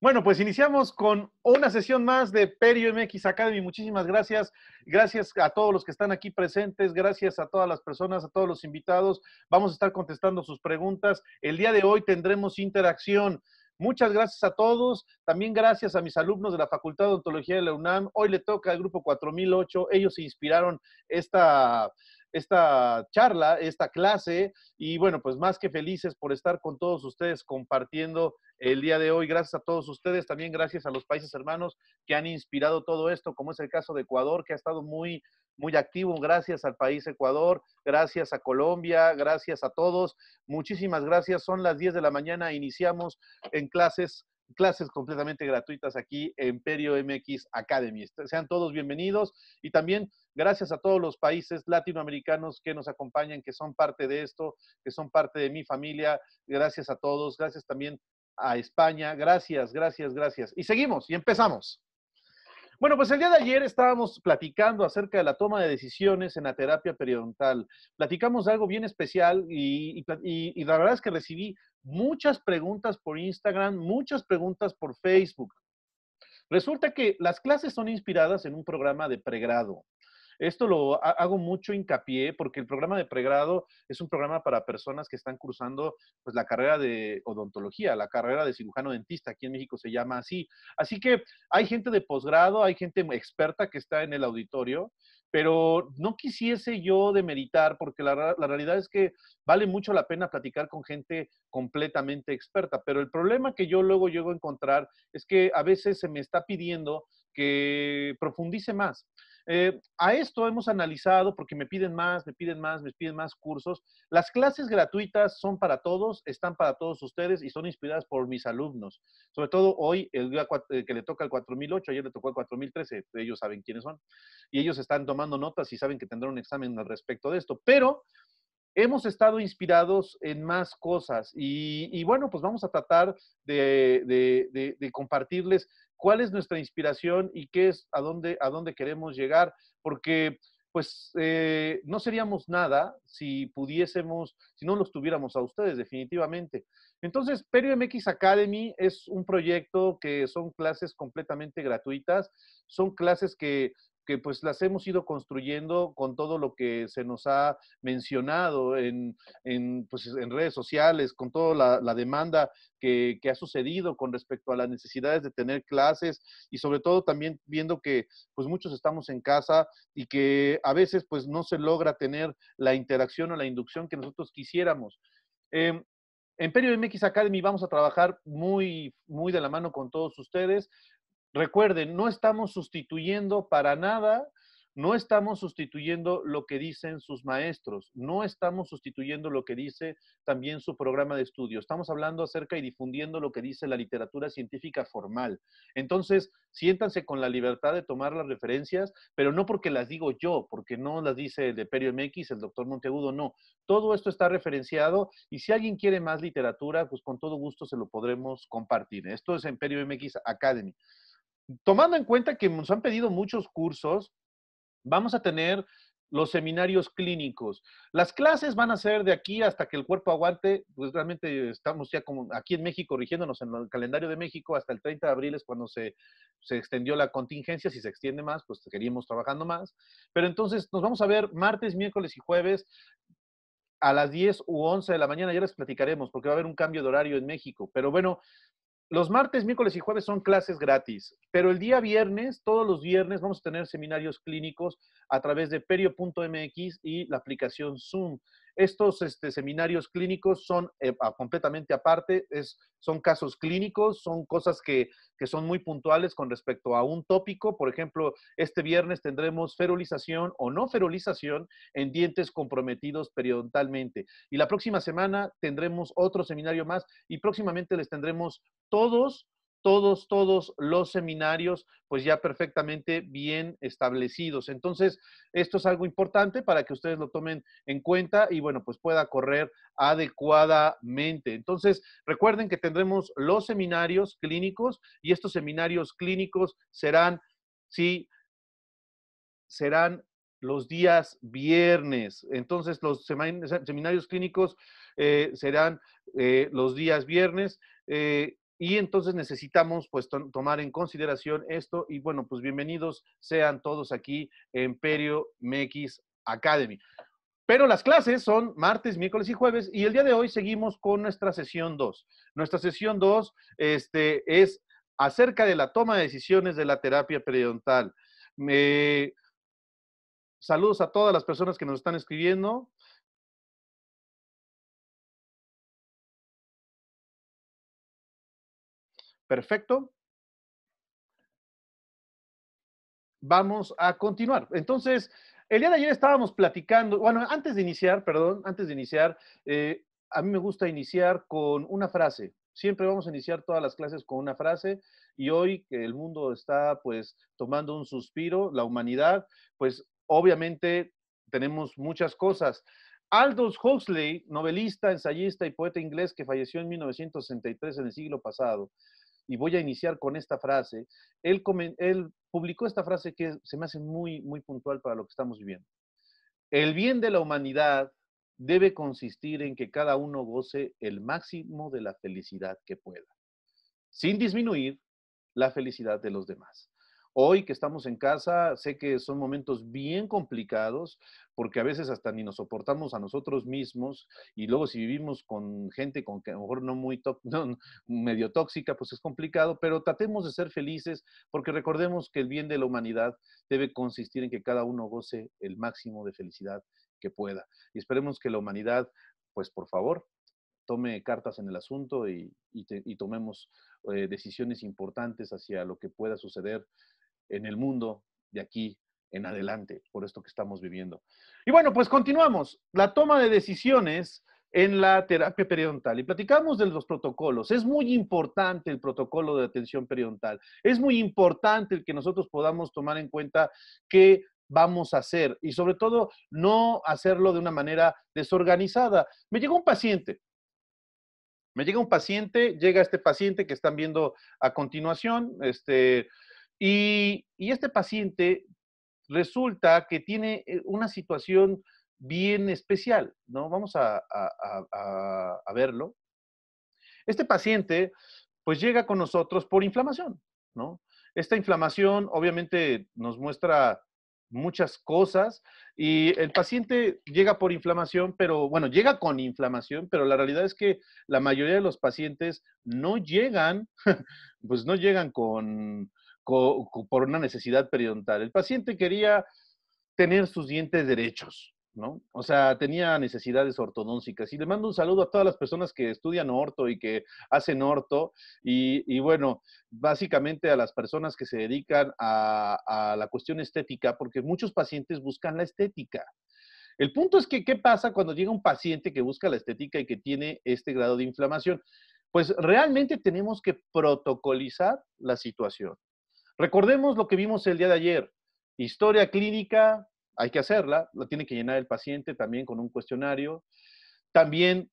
Bueno, pues iniciamos con una sesión más de Perio MX Academy. Muchísimas gracias. Gracias a todos los que están aquí presentes. Gracias a todas las personas, a todos los invitados. Vamos a estar contestando sus preguntas. El día de hoy tendremos interacción. Muchas gracias a todos. También gracias a mis alumnos de la Facultad de Ontología de la UNAM. Hoy le toca al grupo 4008. Ellos se inspiraron esta esta charla, esta clase. Y bueno, pues más que felices por estar con todos ustedes compartiendo el día de hoy. Gracias a todos ustedes, también gracias a los países hermanos que han inspirado todo esto, como es el caso de Ecuador, que ha estado muy, muy activo. Gracias al país Ecuador, gracias a Colombia, gracias a todos. Muchísimas gracias. Son las 10 de la mañana, iniciamos en clases clases completamente gratuitas aquí en Perio MX Academy. Este, sean todos bienvenidos y también gracias a todos los países latinoamericanos que nos acompañan, que son parte de esto, que son parte de mi familia. Gracias a todos, gracias también a España. Gracias, gracias, gracias. Y seguimos y empezamos. Bueno, pues el día de ayer estábamos platicando acerca de la toma de decisiones en la terapia periodontal. Platicamos algo bien especial y, y, la verdad es que recibí muchas preguntas por Instagram, muchas preguntas por Facebook. Resulta que las clases son inspiradas en un programa de pregrado. Esto lo hago mucho hincapié porque el programa de pregrado es un programa para personas que están cursando pues, la carrera de odontología, la carrera de cirujano dentista, aquí en México se llama así. Así que hay gente de posgrado, hay gente experta que está en el auditorio, pero no quisiese yo demeritar porque la, la realidad es que vale mucho la pena platicar con gente completamente experta, pero el problema que yo luego llego a encontrar es que a veces se me está pidiendo que profundice más. Eh, a esto hemos analizado, porque me piden más, me piden más, me piden más cursos. Las clases gratuitas son para todos, están para todos ustedes y son inspiradas por mis alumnos. Sobre todo hoy, el día eh, que le toca el 4008, ayer le tocó el 4013, ellos saben quiénes son. Y ellos están tomando notas y saben que tendrán un examen al respecto de esto. Pero hemos estado inspirados en más cosas y, bueno, pues vamos a tratar de compartirles cuál es nuestra inspiración y qué es a dónde, a dónde queremos llegar, porque pues eh, no seríamos nada si pudiésemos, si no los tuviéramos a ustedes definitivamente. Entonces, Perio MX Academy es un proyecto que son clases completamente gratuitas, son clases que que pues las hemos ido construyendo con todo lo que se nos ha mencionado en, pues, redes sociales, con toda la, demanda que, ha sucedido con respecto a las necesidades de tener clases y sobre todo también viendo que pues muchos estamos en casa y que a veces pues no se logra tener la interacción o la inducción que nosotros quisiéramos. Em, en Perio MX Academy vamos a trabajar muy, muy de la mano con todos ustedes. Recuerden, no estamos sustituyendo para nada, no estamos sustituyendo lo que dicen sus maestros, no estamos sustituyendo lo que dice también su programa de estudio, estamos hablando acerca y difundiendo lo que dice la literatura científica formal. Entonces, siéntanse con la libertad de tomar las referencias, pero no porque las digo yo, porque no las dice el de Perio MX, el doctor Montegudo, no. Todo esto está referenciado y si alguien quiere más literatura, pues con todo gusto se lo podremos compartir. Esto es en MX Academy tomando en cuenta que nos han pedido muchos cursos, vamos a tener los seminarios clínicos. Las clases van a ser de aquí hasta que el cuerpo aguante, pues realmente estamos ya como aquí en México, rigiéndonos en el calendario de México, hasta el 30 de abril es cuando se, se extendió la contingencia, si se extiende más, pues queríamos trabajando más. Pero entonces nos vamos a ver martes, miércoles y jueves a las 10 u 11 de la mañana, ya les platicaremos, porque va a haber un cambio de horario en México. Pero bueno, los martes, miércoles y jueves son clases gratis, pero el día viernes, todos los viernes, vamos a tener seminarios clínicos a través de perio.mx y la aplicación Zoom. Estos este, seminarios clínicos son eh, completamente aparte, son casos clínicos, son cosas que, que, son muy puntuales con respecto a un tópico. Por ejemplo, este viernes tendremos ferolización o no ferolización en dientes comprometidos periodontalmente. Y la próxima semana tendremos otro seminario más y próximamente les tendremos todos, todos, todos los seminarios, pues ya perfectamente bien establecidos. Entonces, esto es algo importante para que ustedes lo tomen en cuenta y bueno, pues pueda correr adecuadamente. Entonces, recuerden que tendremos los seminarios clínicos y estos seminarios clínicos serán, sí, serán los días viernes. Entonces, los seminarios clínicos eh, serán eh, los días viernes. Eh, y entonces necesitamos pues tomar en consideración esto y bueno, pues bienvenidos sean todos aquí en Perio MX Academy. Pero las clases son martes, miércoles y jueves y el día de hoy seguimos con nuestra sesión 2. Nuestra sesión 2 este, es acerca de la toma de decisiones de la terapia periodontal. Eh, saludos a todas las personas que nos están escribiendo. Perfecto. Vamos a continuar. Entonces, el día de ayer estábamos platicando, bueno, antes de iniciar, perdón, antes de iniciar, eh, a mí me gusta iniciar con una frase. Siempre vamos a iniciar todas las clases con una frase y hoy que el mundo está pues tomando un suspiro, la humanidad, pues obviamente tenemos muchas cosas. Aldous Huxley, novelista, ensayista y poeta inglés que falleció en 1963 en el siglo pasado, y voy a iniciar con esta frase, él, publicó esta frase que se me hace muy, muy puntual para lo que estamos viviendo. El bien de la humanidad debe consistir en que cada uno goce el máximo de la felicidad que pueda, sin disminuir la felicidad de los demás. Hoy que estamos en casa, sé que son momentos bien complicados porque a veces hasta ni nos soportamos a nosotros mismos y luego si vivimos con gente con que a lo mejor no muy medio tóxica, pues es complicado, pero tratemos de ser felices porque recordemos que el bien de la humanidad debe consistir en que cada uno goce el máximo de felicidad que pueda. Y esperemos que la humanidad, pues por favor, tome cartas en el asunto y, tomemos eh, decisiones importantes hacia lo que pueda suceder en el mundo de aquí en adelante, por esto que estamos viviendo. Y bueno, pues continuamos. La toma de decisiones en la terapia periodontal y platicamos de los protocolos. Es muy importante el protocolo de atención periodontal. Es muy importante el que nosotros podamos tomar en cuenta qué vamos a hacer y sobre todo no hacerlo de una manera desorganizada. Me llegó un paciente. Me llega un paciente, llega este paciente que están viendo a continuación, este y, este paciente resulta que tiene eh, una situación bien especial, ¿no? Vamos a, a, verlo. Este paciente, pues llega con nosotros por inflamación, ¿no? Esta inflamación obviamente nos muestra muchas cosas y el paciente llega por inflamación, pero bueno, llega con inflamación, pero la realidad es que la mayoría de los pacientes no llegan, pues no llegan con, por una necesidad periodontal. El paciente quería tener sus dientes derechos, ¿no? O sea, tenía necesidades ortodónticas. Y le mando un saludo a todas las personas que estudian orto y que hacen orto. Y, bueno, básicamente a las personas que se dedican a, la cuestión estética, porque muchos pacientes buscan la estética. El punto es que, ¿qué pasa cuando llega un paciente que busca la estética y que tiene este grado de inflamación? Pues realmente tenemos que protocolizar la situación. Recordemos lo que vimos el día de ayer. Historia clínica, hay que hacerla, la tiene que llenar el paciente también con un cuestionario. También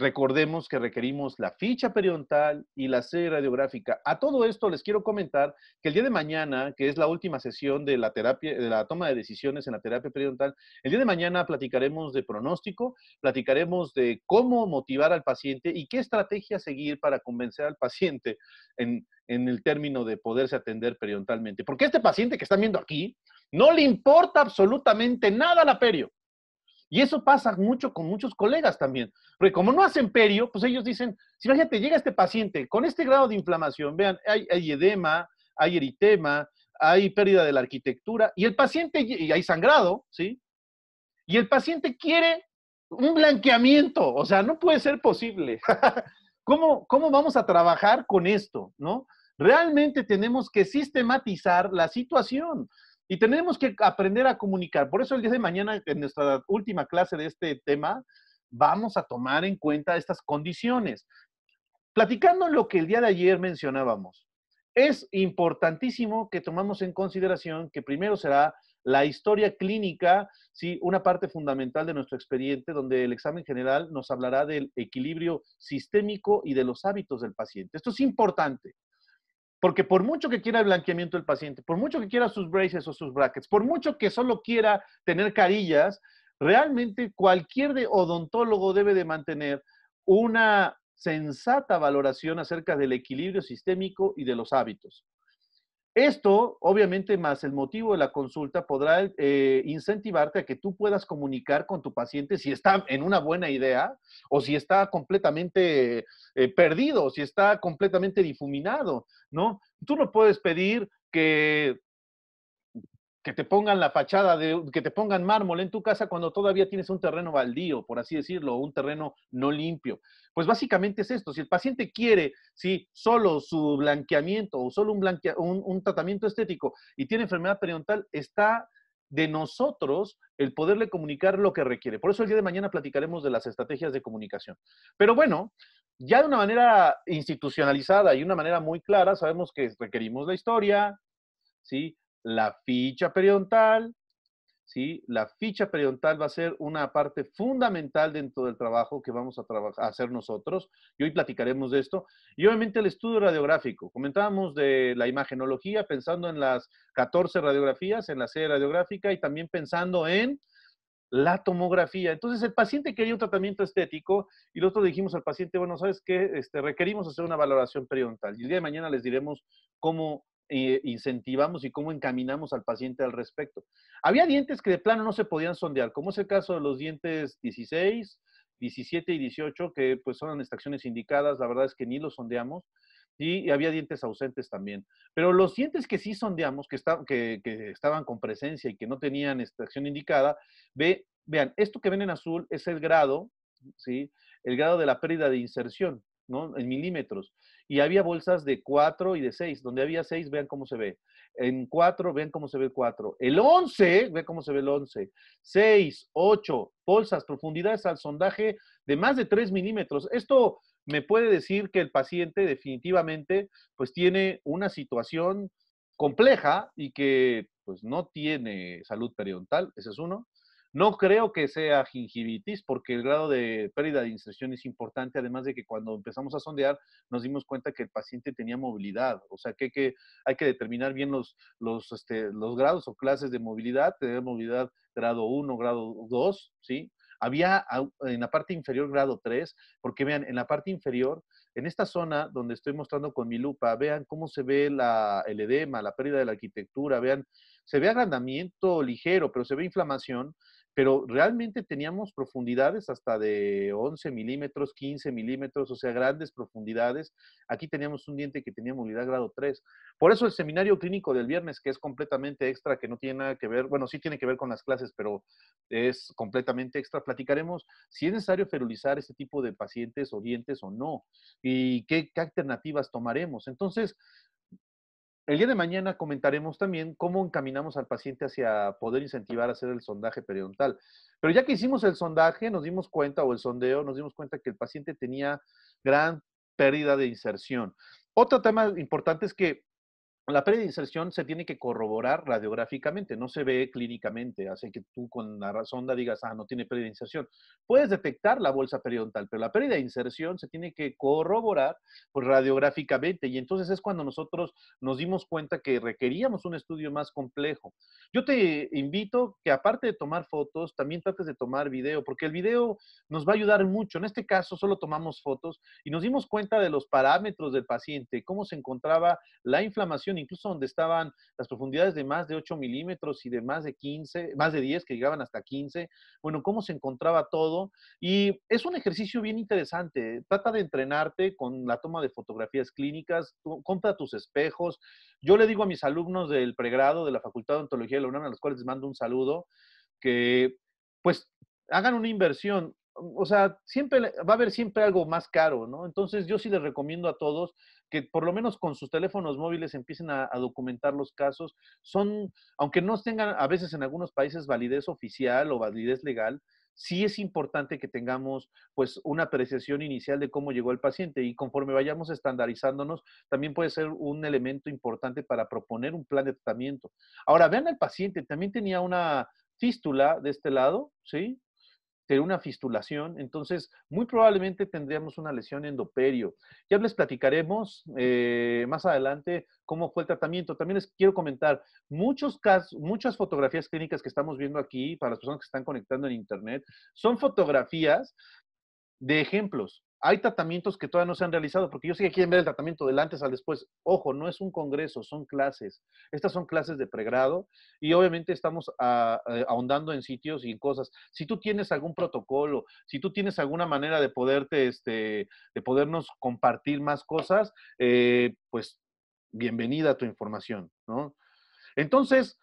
Recordemos que requerimos la ficha periodontal y la serie radiográfica. A todo esto les quiero comentar que el día de mañana, que es la última sesión de la terapia, de la toma de decisiones en la terapia periodontal, el día de mañana platicaremos de pronóstico, platicaremos de cómo motivar al paciente y qué estrategia seguir para convencer al paciente en, el término de poderse atender periodontalmente. Porque este paciente que están viendo aquí no le importa absolutamente nada la perio. Y eso pasa mucho con muchos colegas también. Porque como no hacen perio, pues ellos dicen, si imagínate, llega este paciente con este grado de inflamación, vean, hay, hay edema, hay eritema, hay pérdida de la arquitectura, y el paciente, y hay sangrado, ¿sí? Y el paciente quiere un blanqueamiento, o sea, no puede ser posible. ¿Cómo, ¿Cómo vamos a trabajar con esto, no? Realmente tenemos que sistematizar la situación. Y tenemos que aprender a comunicar. Por eso el día de mañana, en nuestra última clase de este tema, vamos a tomar en cuenta estas condiciones. Platicando lo que el día de ayer mencionábamos, es importantísimo que tomamos en consideración que primero será la historia clínica, ¿sí? una parte fundamental de nuestro expediente, donde el examen general nos hablará del equilibrio sistémico y de los hábitos del paciente. Esto es importante. Porque por mucho que quiera el blanqueamiento del paciente, por mucho que quiera sus braces o sus brackets, por mucho que solo quiera tener carillas, realmente cualquier odontólogo debe de mantener una sensata valoración acerca del equilibrio sistémico y de los hábitos. Esto, obviamente, más el motivo de la consulta podrá eh, incentivarte a que tú puedas comunicar con tu paciente si está en una buena idea o si está completamente eh, perdido, si está completamente difuminado, ¿no? Tú no puedes pedir que que te pongan la fachada, de, que te pongan mármol en tu casa cuando todavía tienes un terreno baldío, por así decirlo, un terreno no limpio. Pues básicamente es esto, si el paciente quiere, sí, solo su blanqueamiento o solo un, un tratamiento estético y tiene enfermedad periodontal, está de nosotros el poderle comunicar lo que requiere. Por eso el día de mañana platicaremos de las estrategias de comunicación. Pero bueno, ya de una manera institucionalizada y una manera muy clara, sabemos que requerimos la historia, ¿sí? la ficha periodontal, ¿sí? La ficha periodontal va a ser una parte fundamental dentro del trabajo que vamos a, hacer nosotros, y hoy platicaremos de esto. Y obviamente el estudio radiográfico. Comentábamos de la imagenología, pensando en las 14 radiografías, en la serie radiográfica, y también pensando en la tomografía. Entonces, el paciente quería un tratamiento estético y nosotros dijimos al paciente, bueno, ¿sabes qué? Este, requerimos hacer una valoración periodontal. Y el día de mañana les diremos cómo eh, incentivamos y cómo encaminamos al paciente al respecto. Había dientes que de plano no se podían sondear, como es el caso de los dientes 16, 17 y 18, que pues son extracciones indicadas, la verdad es que ni los sondeamos, y había dientes ausentes también. Pero los dientes que sí sondeamos, que, estaban con presencia y que no tenían extracción indicada, vean, esto que ven en azul es el grado, ¿sí? El grado de la pérdida de inserción, ¿no? En milímetros y había bolsas de 4 y de 6. Donde había 6, vean cómo se ve. En 4, vean cómo se ve el 4. El 11, vean cómo se ve el 11. 6, 8, bolsas, profundidades al sondaje de más de 3 milímetros. Esto me puede decir que el paciente definitivamente pues tiene una situación compleja y que pues no tiene salud periodontal, ese es uno. No creo que sea gingivitis porque el grado de pérdida de inserción es importante, además de que cuando empezamos a sondear nos dimos cuenta que el paciente tenía movilidad, o sea que hay que, determinar bien este, los, grados o clases de movilidad, tener movilidad grado 1, grado 2, ¿sí? Había en la parte inferior grado 3, porque vean, en la parte inferior, en esta zona donde estoy mostrando con mi lupa, vean cómo se ve el edema, la pérdida de la arquitectura, vean, se ve agrandamiento ligero, pero se ve inflamación pero realmente teníamos profundidades hasta de 11 milímetros, 15 milímetros, o sea, grandes profundidades. Aquí teníamos un diente que tenía movilidad grado 3. Por eso el seminario clínico del viernes, que es completamente extra, que no tiene nada que ver, bueno, sí tiene que ver con las clases, pero es completamente extra, platicaremos si es necesario ferulizar este tipo de pacientes o dientes o no, y qué, qué alternativas tomaremos. Entonces, el día de mañana comentaremos también cómo encaminamos al paciente hacia poder incentivar a hacer el sondaje periodontal. Pero ya que hicimos el sondaje, nos dimos cuenta, o el sondeo, nos dimos cuenta que el paciente tenía gran pérdida de inserción. Otro tema importante es que la pérdida de inserción se tiene que corroborar radiográficamente, no se ve clínicamente, así que tú con la sonda digas, ah, no tiene pérdida de inserción. Puedes detectar la bolsa periodontal, pero la pérdida de inserción se tiene que corroborar pues, radiográficamente y entonces es cuando nosotros nos dimos cuenta que requeríamos un estudio más complejo. Yo te invito que aparte de tomar fotos, también trates de tomar video, porque el video nos va a ayudar mucho. En este caso solo tomamos fotos y nos dimos cuenta de los parámetros del paciente, cómo se encontraba la inflamación incluso donde estaban las profundidades de más de 8 milímetros y de más de 15, más de 10 que llegaban hasta 15. Bueno, cómo se encontraba todo. Y es un ejercicio bien interesante. Trata de entrenarte con la toma de fotografías clínicas, compra tus espejos. Yo le digo a mis alumnos del pregrado de la Facultad de Ontología de la UNAM, a los cuales les mando un saludo, que pues hagan una inversión o sea, siempre va a haber siempre algo más caro, ¿no? Entonces yo sí les recomiendo a todos que por lo menos con sus teléfonos móviles empiecen a, documentar los casos. Son, aunque no tengan a veces en algunos países validez oficial o validez legal, sí es importante que tengamos pues una apreciación inicial de cómo llegó el paciente y conforme vayamos estandarizándonos, también puede ser un elemento importante para proponer un plan de tratamiento. Ahora, vean al paciente, también tenía una fístula de este lado, ¿sí? sería una fistulación, entonces muy probablemente tendríamos una lesión endoperio. Ya les platicaremos eh, más adelante cómo fue el tratamiento. También les quiero comentar, muchos casos, muchas fotografías clínicas que estamos viendo aquí para las personas que están conectando en internet son fotografías de ejemplos, hay tratamientos que todavía no se han realizado, porque yo sé que quieren ver el tratamiento del antes al después. Ojo, no es un congreso, son clases. Estas son clases de pregrado y obviamente estamos eh, ahondando en sitios y en cosas. Si tú tienes algún protocolo, si tú tienes alguna manera de poderte, este, de podernos compartir más cosas, eh, pues bienvenida a tu información, Entonces,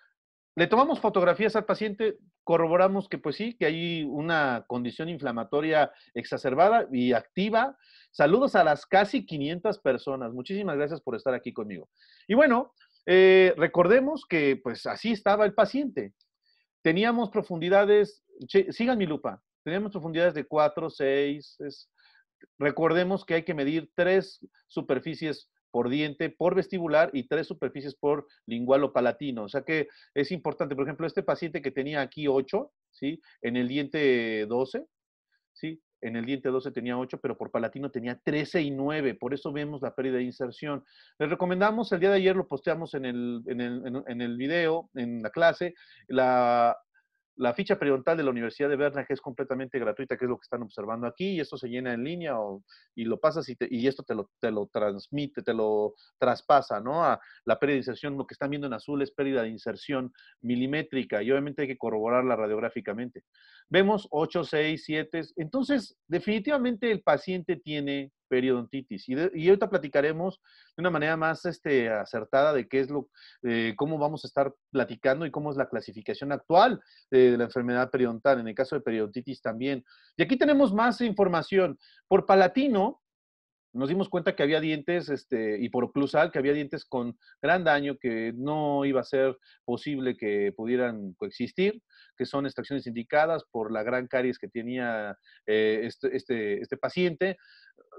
le tomamos fotografías al paciente, corroboramos que pues sí, que hay una condición inflamatoria exacerbada y activa. Saludos a las casi 500 personas. Muchísimas gracias por estar aquí conmigo. Y bueno, eh, recordemos que pues así estaba el paciente. Teníamos profundidades, sigan mi lupa, teníamos profundidades de 4, 6, es, recordemos que hay que medir tres superficies por diente, por vestibular y tres superficies por lingual o palatino. O sea que es importante, por ejemplo, este paciente que tenía aquí 8, ¿sí? En el diente 12, ¿sí? En el diente 12 tenía 8, pero por palatino tenía 13 y 9, por eso vemos la pérdida de inserción. Les recomendamos, el día de ayer lo posteamos en el, en el, en el video, en la clase, la, la ficha periodontal de la Universidad de Berna, que es completamente gratuita, que es lo que están observando aquí, y esto se llena en línea y lo pasas y, esto te lo, te lo, transmite, te lo traspasa, ¿no? A la pérdida de inserción, lo que están viendo en azul es pérdida de inserción milimétrica y obviamente hay que corroborarla radiográficamente. Vemos 8, 6, 7. Entonces, definitivamente el paciente tiene periodontitis. Y, ahorita platicaremos de una manera más este, acertada de qué es lo, eh, cómo vamos a estar platicando y cómo es la clasificación actual eh, de la enfermedad periodontal, en el caso de periodontitis también. Y aquí tenemos más información. Por palatino, nos dimos cuenta que había dientes este, plusal, que había dientes con gran daño, que no iba a ser posible que pudieran coexistir, que son extracciones indicadas por la gran caries que tenía eh, este, este, este, paciente.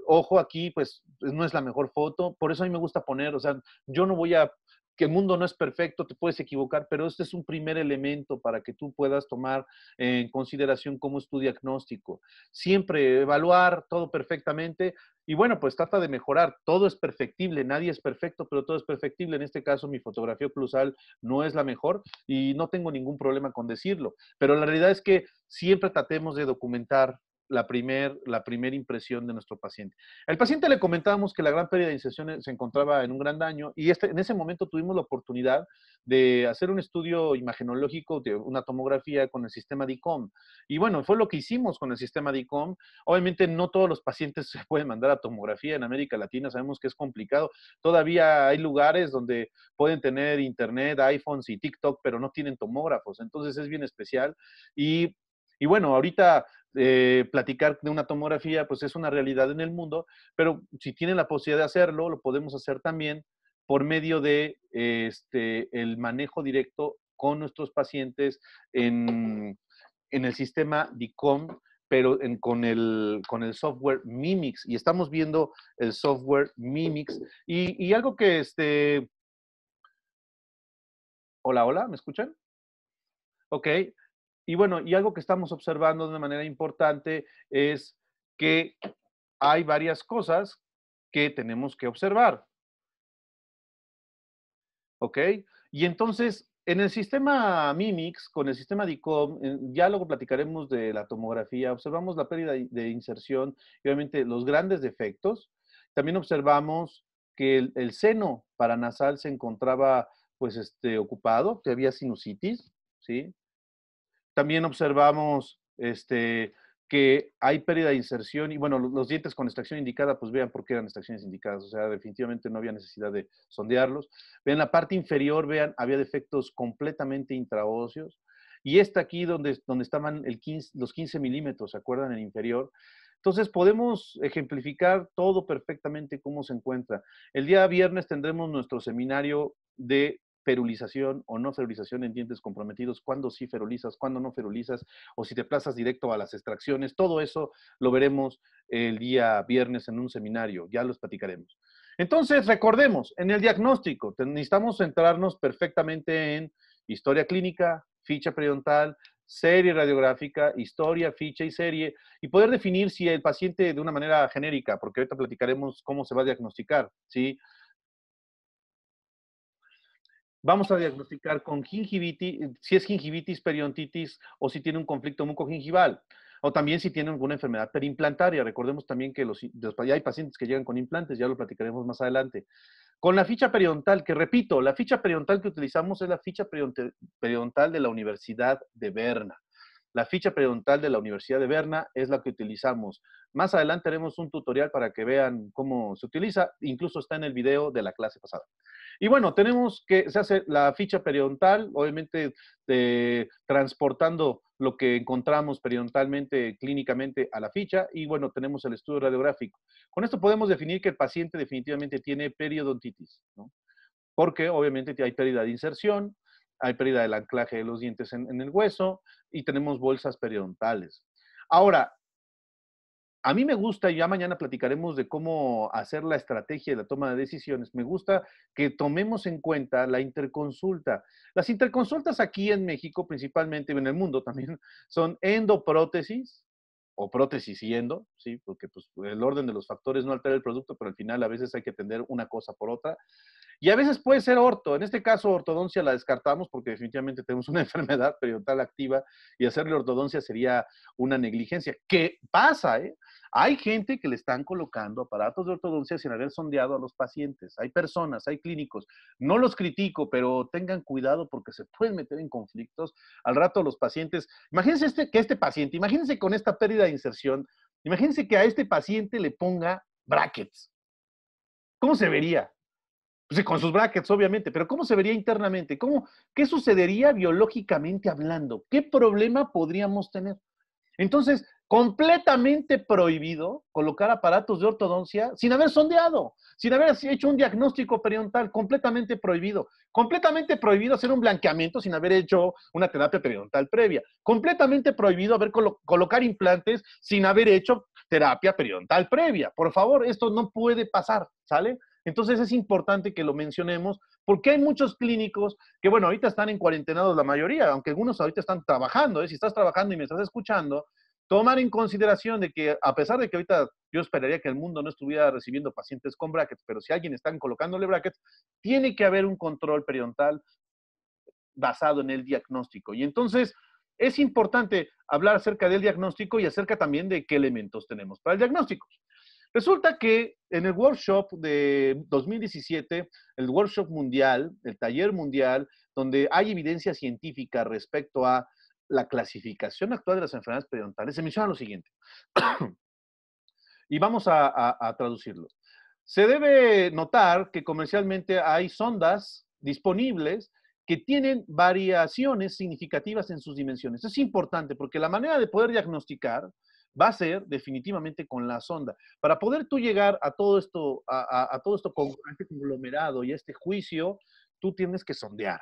Ojo aquí, pues no es la mejor foto, por eso a mí me gusta poner, o sea, yo no voy a que el mundo no es perfecto, te puedes equivocar, pero este es un primer elemento para que tú puedas tomar en consideración cómo es tu diagnóstico. Siempre evaluar todo perfectamente y bueno, pues trata de mejorar. Todo es perfectible, nadie es perfecto, pero todo es perfectible. En este caso, mi fotografía oclusal no es la mejor y no tengo ningún problema con decirlo, pero la realidad es que siempre tratemos de documentar la primera la impresión de nuestro paciente. Al paciente le comentábamos que la gran pérdida de inserción se encontraba en un gran daño y este, en ese momento tuvimos la oportunidad de hacer un estudio imagenológico, de una tomografía con el sistema DICOM. Y bueno, fue lo que hicimos con el sistema DICOM. Obviamente no todos los pacientes se pueden mandar a tomografía en América Latina, sabemos que es complicado. Todavía hay lugares donde pueden tener internet, iPhones y TikTok, pero no tienen tomógrafos, entonces es bien especial. Y y bueno, ahorita eh, platicar de una tomografía, pues es una realidad en el mundo, pero si tienen la posibilidad de hacerlo, lo podemos hacer también por medio de este, el manejo directo con nuestros pacientes en, el sistema DICOM, pero con, el, con el software Mimix. Y estamos viendo el software Mimix. Y, y algo que este... Hola, hola, ¿me escuchan? Ok, y bueno, y algo que estamos observando de manera importante es que hay varias cosas que tenemos que observar. ¿Ok? Y entonces, en el sistema MIMIX, con el sistema DICOM, eh, ya luego platicaremos de la tomografía, observamos la pérdida de inserción y obviamente los grandes defectos. También observamos que el, el seno paranasal se encontraba pues este, ocupado, que había sinusitis, ¿sí? También observamos este, que hay pérdida de inserción y bueno, los, dientes con extracción indicada, pues vean por qué eran extracciones indicadas, o sea, definitivamente no había necesidad de sondearlos. Vean la parte inferior, vean, había defectos completamente intraóseos. Y esta aquí donde, donde estaban el 15, los 15 milímetros, ¿se acuerdan? El inferior. Entonces podemos ejemplificar todo perfectamente cómo se encuentra. El día viernes tendremos nuestro seminario de ferulización o no ferulización en dientes comprometidos, cuándo sí ferulizas, cuándo no ferulizas, o si te plazas directo a las extracciones. Todo eso lo veremos el día viernes en un seminario, ya los platicaremos. Entonces, recordemos, en el diagnóstico necesitamos centrarnos perfectamente en historia clínica, ficha periodontal, serie radiográfica, historia, ficha y serie, y poder definir si el paciente de una manera genérica, porque ahorita platicaremos cómo se va a diagnosticar, ¿sí? vamos a diagnosticar con gingivitis, eh, si es gingivitis, periodontitis o si tiene un conflicto mucogingival. O también si tiene alguna enfermedad perimplantaria. Recordemos también que los, ya hay pacientes que llegan con implantes, ya lo platicaremos más adelante. Con la ficha periodontal, que repito, la ficha periodontal que utilizamos es la ficha periodontal de la Universidad de Berna. La ficha periodontal de la Universidad de Berna es la que utilizamos. Más adelante haremos un tutorial para que vean cómo se utiliza. Incluso está en el video de la clase pasada. Y bueno, tenemos que se hace la ficha periodontal, obviamente eh, transportando lo que encontramos periodontalmente, clínicamente a la ficha. Y bueno, tenemos el estudio radiográfico. Con esto podemos definir que el paciente definitivamente tiene periodontitis, Porque obviamente hay pérdida de inserción, hay pérdida del anclaje de los dientes en, el hueso y tenemos bolsas periodontales. Ahora, a mí me gusta, y ya mañana platicaremos de cómo hacer la estrategia de la toma de decisiones, me gusta que tomemos en cuenta la interconsulta. Las interconsultas aquí en México, principalmente y en el mundo también, son endoprótesis o prótesis y endo, ¿sí? porque pues, el orden de los factores no altera el producto, pero al final a veces hay que atender una cosa por otra. Y a veces puede ser orto. En este caso, ortodoncia la descartamos porque definitivamente tenemos una enfermedad periodontal activa y hacerle ortodoncia sería una negligencia. ¿Qué pasa? ¿eh? Hay gente que le están colocando aparatos de ortodoncia sin haber sondeado a los pacientes. Hay personas, hay clínicos. No los critico, pero tengan cuidado porque se pueden meter en conflictos. Al rato los pacientes, imagínense este, que este paciente, imagínense con esta pérdida de inserción, imagínense que a este paciente le ponga brackets. ¿Cómo se vería? Pues sí, con sus brackets, obviamente, pero ¿cómo se vería internamente? ¿Cómo, ¿Qué sucedería biológicamente hablando? ¿Qué problema podríamos tener? Entonces, completamente prohibido colocar aparatos de ortodoncia sin haber sondeado, sin haber hecho un diagnóstico periodontal, completamente prohibido. Completamente prohibido hacer un blanqueamiento sin haber hecho una terapia periodontal previa. Completamente prohibido haber colocar implantes sin haber hecho terapia periodontal previa. Por favor, esto no puede pasar, ¿sale? Entonces es importante que lo mencionemos porque hay muchos clínicos que, bueno, ahorita están en cuarentenados la mayoría, aunque algunos ahorita están trabajando. ¿eh? Si estás trabajando y me estás escuchando, tomar en consideración de que a pesar de que ahorita yo esperaría que el mundo no estuviera recibiendo pacientes con brackets, pero si alguien está colocándole brackets, tiene que haber un control periodontal basado en el diagnóstico. Y entonces es importante hablar acerca del diagnóstico y acerca también de qué elementos tenemos para el diagnóstico. Resulta que en el workshop de 2017, el workshop mundial, el taller mundial, donde hay evidencia científica respecto a la clasificación actual de las enfermedades periodontales, se menciona lo siguiente. y vamos a, traducirlo. Se debe notar que comercialmente hay sondas disponibles que tienen variaciones significativas en sus dimensiones. Es importante porque la manera de poder diagnosticar va a ser definitivamente con la sonda. Para poder tú llegar a todo esto, a, todo esto con, este conglomerado y a este juicio, tú tienes que sondear.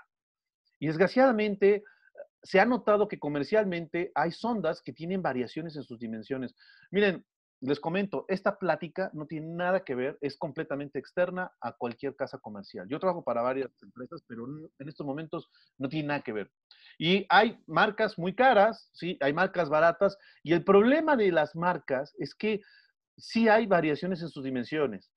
Y desgraciadamente se ha notado que comercialmente hay sondas que tienen variaciones en sus dimensiones. Miren, les comento, esta plática no tiene nada que ver, es completamente externa a cualquier casa comercial. Yo trabajo para varias empresas, pero en estos momentos no tiene nada que ver. Y hay marcas muy caras, sí, hay marcas baratas, y el problema de las marcas es que sí hay variaciones en sus dimensiones.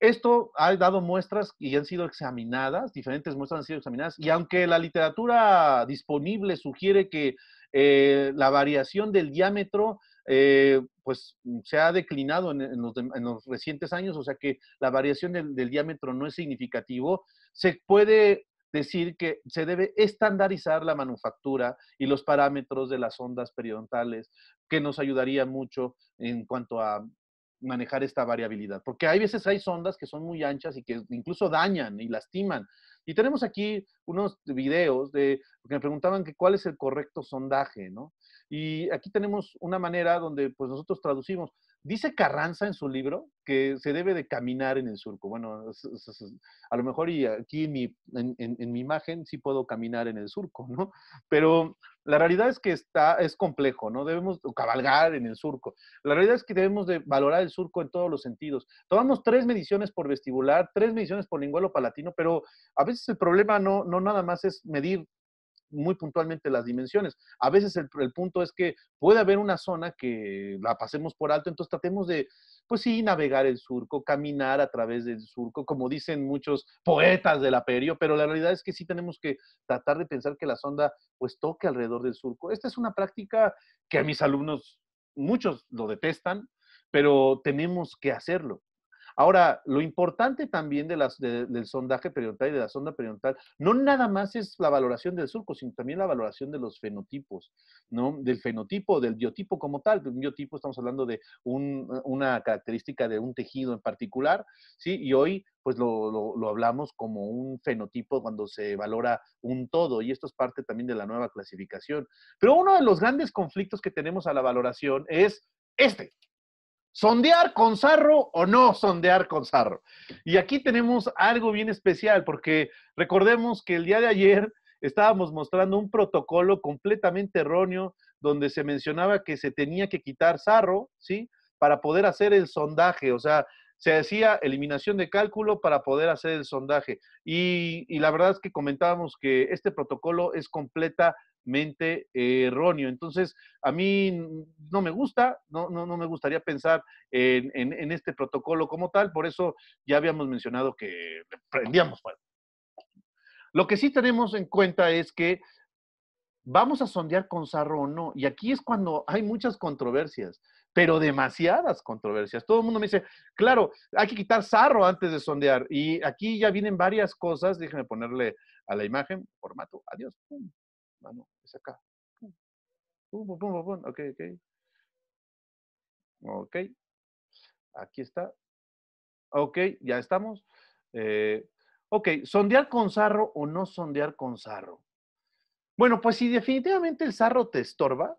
Esto ha dado muestras y han sido examinadas, diferentes muestras han sido examinadas, y aunque la literatura disponible sugiere que eh, la variación del diámetro eh, pues mm, se ha declinado en, los, recientes años, o sea que la variación del, diámetro no es significativo. Se puede decir que se debe estandarizar la manufactura y los parámetros de las ondas periodontales, que nos ayudaría mucho en cuanto a manejar esta variabilidad, porque hay veces hay sondas que son muy anchas y que incluso dañan y lastiman. Y tenemos aquí unos videos de, que me preguntaban que cuál es el correcto sondaje, ¿no? Y aquí tenemos una manera donde pues nosotros traducimos. Dice Carranza en su libro que se debe de caminar en el surco. Bueno, a lo mejor y aquí en mi, imagen sí puedo caminar en el surco, ¿no? Pero la realidad es que está, es complejo, ¿no? Debemos cabalgar en el surco. La realidad es que debemos de valorar el surco en todos los sentidos. Tomamos tres mediciones por vestibular, tres mediciones por o palatino, pero a veces el problema no, no nada más es medir muy puntualmente las dimensiones. A veces el, punto es que puede haber una zona que la pasemos por alto, entonces tratemos de, pues sí, navegar el surco, caminar a través del surco, como dicen muchos poetas del aperio, pero la realidad es que sí tenemos que tratar de pensar que la sonda pues toque alrededor del surco. Esta es una práctica que a mis alumnos, muchos lo detestan, pero tenemos que hacerlo. Ahora, lo importante también del sondaje periodontal y de la sonda periodontal, no nada más es la valoración del surco, sino también la valoración de los fenotipos, ¿no? Del fenotipo, del biotipo como tal. Un biotipo estamos hablando de una característica de un tejido en particular, ¿sí? Y hoy pues lo, hablamos como un fenotipo cuando se valora un todo, y esto es parte también de la nueva clasificación. Pero uno de los grandes conflictos que tenemos a la valoración es este, ¿Sondear con Sarro o no sondear con Sarro? Y aquí tenemos algo bien especial, porque recordemos que el día de ayer estábamos mostrando un protocolo completamente erróneo donde se mencionaba que se tenía que quitar Sarro, ¿sí? Para poder hacer el sondaje, o sea, se decía eliminación de cálculo para poder hacer el sondaje. Y, y la verdad es que comentábamos que este protocolo es completa eh, erróneo. Entonces, a mí no me gusta, no, no, no me gustaría pensar en, en, este protocolo como tal, por eso ya habíamos mencionado que prendíamos fuego. Lo que sí tenemos en cuenta es que vamos a sondear con Sarro o no, y aquí es cuando hay muchas controversias pero demasiadas controversias. Todo el mundo me dice, claro, hay que quitar sarro antes de sondear. Y aquí ya vienen varias cosas. Déjenme ponerle a la imagen, formato, adiós mano, es acá. Mm. Pum, pum, pum, ok, ok. Ok, aquí está. Ok, ya estamos. Eh, ok, sondear con sarro o no sondear con sarro. Bueno, pues si definitivamente el sarro te estorba,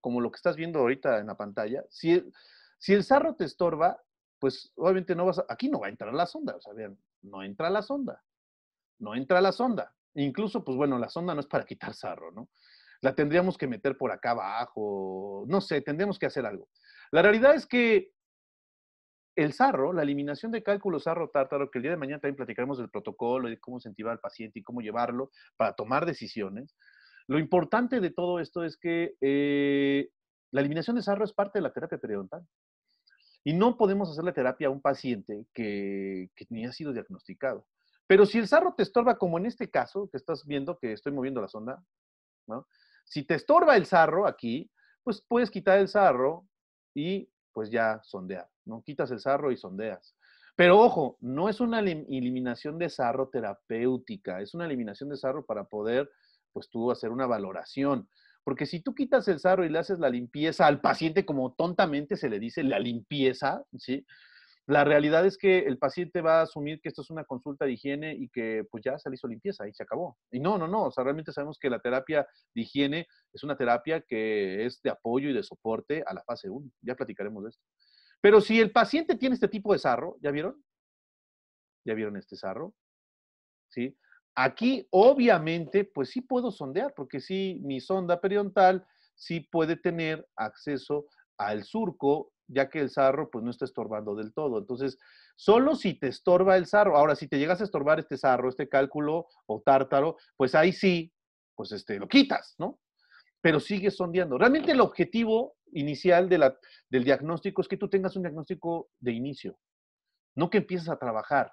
como lo que estás viendo ahorita en la pantalla, si el, si el sarro te estorba, pues obviamente no vas a, aquí no va a entrar la sonda, o sea, vean, no entra la sonda, no entra la sonda. Incluso, pues bueno, la sonda no es para quitar sarro, ¿no? La tendríamos que meter por acá abajo, no sé, tendríamos que hacer algo. La realidad es que el sarro, la eliminación de cálculos sarro-tártaro, que el día de mañana también platicaremos del protocolo y de cómo incentivar al paciente y cómo llevarlo para tomar decisiones. Lo importante de todo esto es que eh, la eliminación de sarro es parte de la terapia periodontal. Y no podemos hacer la terapia a un paciente que, que ni ha sido diagnosticado. Pero si el sarro te estorba, como en este caso que estás viendo, que estoy moviendo la sonda, ¿no? Si te estorba el sarro aquí, pues puedes quitar el sarro y pues ya sondear, ¿no? Quitas el sarro y sondeas. Pero ojo, no es una eliminación de sarro terapéutica, es una eliminación de sarro para poder, pues tú, hacer una valoración. Porque si tú quitas el sarro y le haces la limpieza al paciente, como tontamente se le dice la limpieza, ¿sí? La realidad es que el paciente va a asumir que esto es una consulta de higiene y que pues ya se le hizo limpieza y se acabó. Y no, no, no, o sea, realmente sabemos que la terapia de higiene es una terapia que es de apoyo y de soporte a la fase 1. Ya platicaremos de esto. Pero si el paciente tiene este tipo de sarro, ¿ya vieron? ¿Ya vieron este sarro? ¿Sí? Aquí, obviamente, pues sí puedo sondear, porque sí, mi sonda periodontal sí puede tener acceso al surco ya que el sarro pues no está estorbando del todo. Entonces, solo si te estorba el sarro, ahora si te llegas a estorbar este sarro, este cálculo o tártaro, pues ahí sí, pues este, lo quitas, ¿no? Pero sigues sondeando. Realmente el objetivo inicial de la, del diagnóstico es que tú tengas un diagnóstico de inicio, no que empieces a trabajar.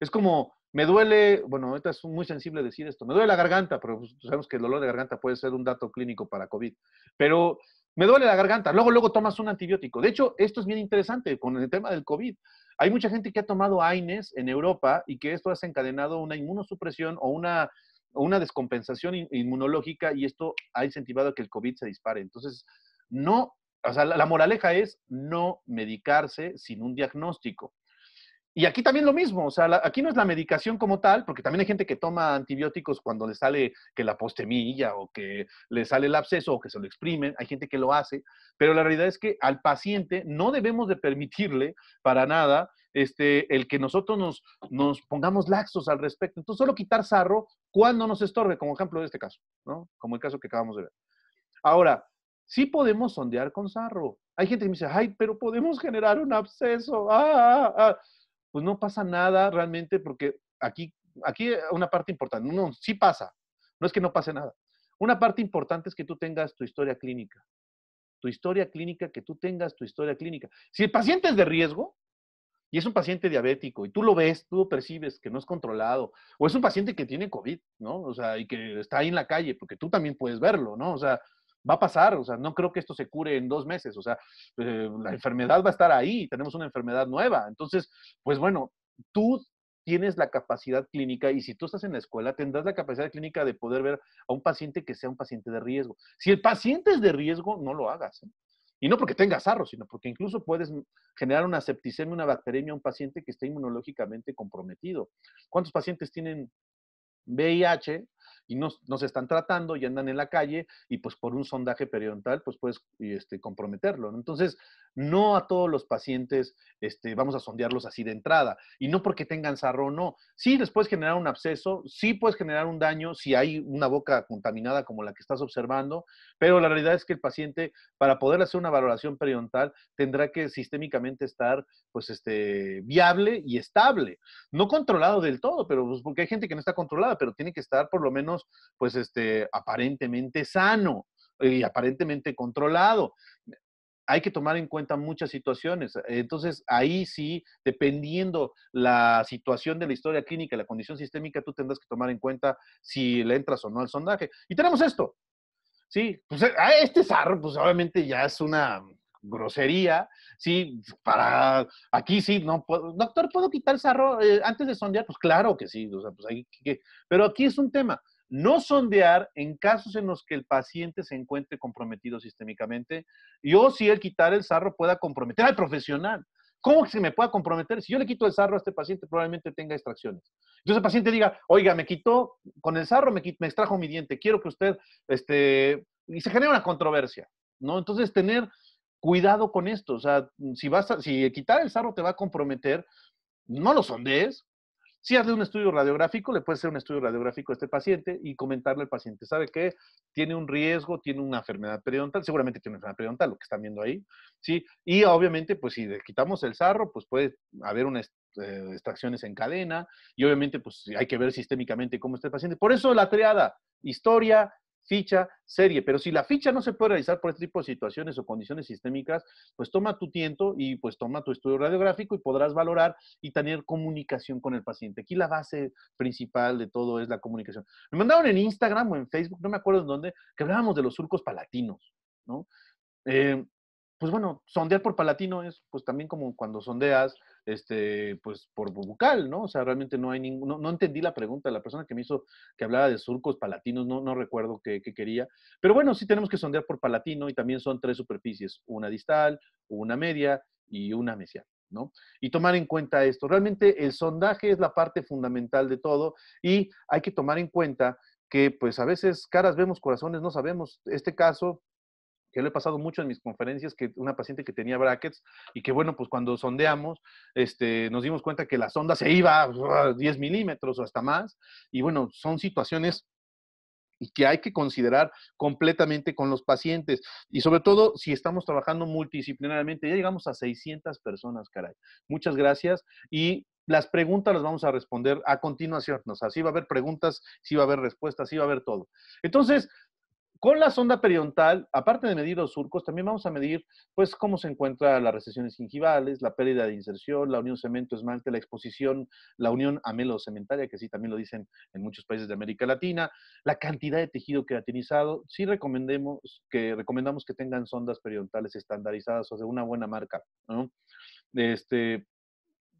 Es como me duele, bueno, ahorita es muy sensible decir esto, me duele la garganta, pero pues, sabemos que el dolor de garganta puede ser un dato clínico para COVID, pero me duele la garganta, luego, luego tomas un antibiótico. De hecho, esto es bien interesante con el tema del COVID. Hay mucha gente que ha tomado AINES en Europa y que esto ha encadenado una inmunosupresión o una, descompensación inmunológica y esto ha incentivado que el COVID se dispare. Entonces, no, o sea, la moraleja es no medicarse sin un diagnóstico. Y aquí también lo mismo, o sea, aquí no es la medicación como tal, porque también hay gente que toma antibióticos cuando le sale que la postemilla o que le sale el absceso o que se lo exprimen, hay gente que lo hace, pero la realidad es que al paciente no debemos de permitirle para nada este, el que nosotros nos, nos pongamos laxos al respecto. Entonces, solo quitar sarro cuando nos estorbe, como ejemplo de este caso, ¿no? Como el caso que acabamos de ver. Ahora, sí podemos sondear con sarro. Hay gente que me dice, ay, pero podemos generar un absceso. Ah, ah, ah pues no pasa nada realmente porque aquí, aquí eh, una parte importante, no, sí pasa, no es que no pase nada. Una parte importante es que tú tengas tu historia clínica, tu historia clínica, que tú tengas tu historia clínica. Si el paciente es de riesgo y es un paciente diabético y tú lo ves, tú lo percibes que no es controlado, o es un paciente que tiene COVID, ¿no? O sea, y que está ahí en la calle, porque tú también puedes verlo, ¿no? O sea, va a pasar, o sea, no creo que esto se cure en dos meses, o sea, eh, la enfermedad va a estar ahí, tenemos una enfermedad nueva. Entonces, pues bueno, tú tienes la capacidad clínica y si tú estás en la escuela, tendrás la capacidad clínica de poder ver a un paciente que sea un paciente de riesgo. Si el paciente es de riesgo, no lo hagas. ¿eh? Y no porque tengas arroz, sino porque incluso puedes generar una septicemia, una bacteremia a un paciente que esté inmunológicamente comprometido. ¿Cuántos pacientes tienen VIH y no, se están tratando y andan en la calle y pues por un sondaje periodontal pues puedes este, comprometerlo. Entonces, no a todos los pacientes este, vamos a sondearlos así de entrada y no porque tengan sarro no. Sí, les puedes generar un absceso, sí puedes generar un daño si hay una boca contaminada como la que estás observando, pero la realidad es que el paciente para poder hacer una valoración periodontal tendrá que sistémicamente estar pues este, viable y estable. No controlado del todo, pero pues, porque hay gente que no está controlada, pero tiene que estar por lo menos pues, este, aparentemente sano y aparentemente controlado. Hay que tomar en cuenta muchas situaciones. Entonces, ahí sí, dependiendo la situación de la historia clínica, la condición sistémica, tú tendrás que tomar en cuenta si le entras o no al sondaje. Y tenemos esto. Sí, pues, eh, este sarro, pues obviamente ya es una grosería, sí, para aquí sí, no doctor, ¿puedo quitar el sarro eh, antes de sondear? Pues claro que sí, pues, pero aquí es un tema, no sondear en casos en los que el paciente se encuentre comprometido sistémicamente y o oh, si el quitar el sarro pueda comprometer al profesional. ¿Cómo se me pueda comprometer? Si yo le quito el sarro a este paciente, probablemente tenga extracciones. Entonces el paciente diga, oiga, me quitó, con el sarro me, extrajo mi diente, quiero que usted, este, y se genera una controversia, ¿no? Entonces tener cuidado con esto, o sea, si vas si quitar el sarro te va a comprometer, no lo sondees, si hace un estudio radiográfico, le puede hacer un estudio radiográfico a este paciente y comentarle al paciente, ¿sabe qué? Tiene un riesgo, tiene una enfermedad periodontal, seguramente tiene una enfermedad periodontal, lo que están viendo ahí, ¿sí? Y obviamente, pues si le quitamos el sarro, pues puede haber unas eh, extracciones en cadena y obviamente, pues hay que ver sistémicamente cómo está el paciente. Por eso la triada, historia, ficha, serie. Pero si la ficha no se puede realizar por este tipo de situaciones o condiciones sistémicas, pues toma tu tiento y pues toma tu estudio radiográfico y podrás valorar y tener comunicación con el paciente. Aquí la base principal de todo es la comunicación. Me mandaron en Instagram o en Facebook, no me acuerdo en dónde, que hablábamos de los surcos palatinos, ¿no? Eh, pues bueno, sondear por palatino es pues también como cuando sondeas este, pues por bucal, ¿no? O sea, realmente no hay ningún, no, entendí la pregunta, la persona que me hizo que hablaba de surcos palatinos, no, no recuerdo qué, qué, quería, pero bueno, sí tenemos que sondear por palatino y también son tres superficies, una distal, una media y una mesial. ¿no? Y tomar en cuenta esto. Realmente el sondaje es la parte fundamental de todo y hay que tomar en cuenta que pues a veces caras vemos, corazones no sabemos. Este caso que lo he pasado mucho en mis conferencias, que una paciente que tenía brackets y que, bueno, pues cuando sondeamos, este, nos dimos cuenta que la sonda se iba a 10 milímetros o hasta más. Y bueno, son situaciones que hay que considerar completamente con los pacientes. Y sobre todo si estamos trabajando multidisciplinariamente, ya llegamos a 600 personas, caray. Muchas gracias y las preguntas las vamos a responder a continuación. O sea, sí va a haber preguntas, si va a haber respuestas, si va a haber todo. Entonces, con la sonda periodontal, aparte de medir los surcos, también vamos a medir pues, cómo se encuentran las recesiones gingivales, la pérdida de inserción, la unión cemento-esmalte, la exposición, la unión amelo-cementaria, que sí también lo dicen en muchos países de América Latina, la cantidad de tejido creatinizado. Sí recomendemos que, recomendamos que tengan sondas periodontales estandarizadas o de una buena marca. ¿no? Este,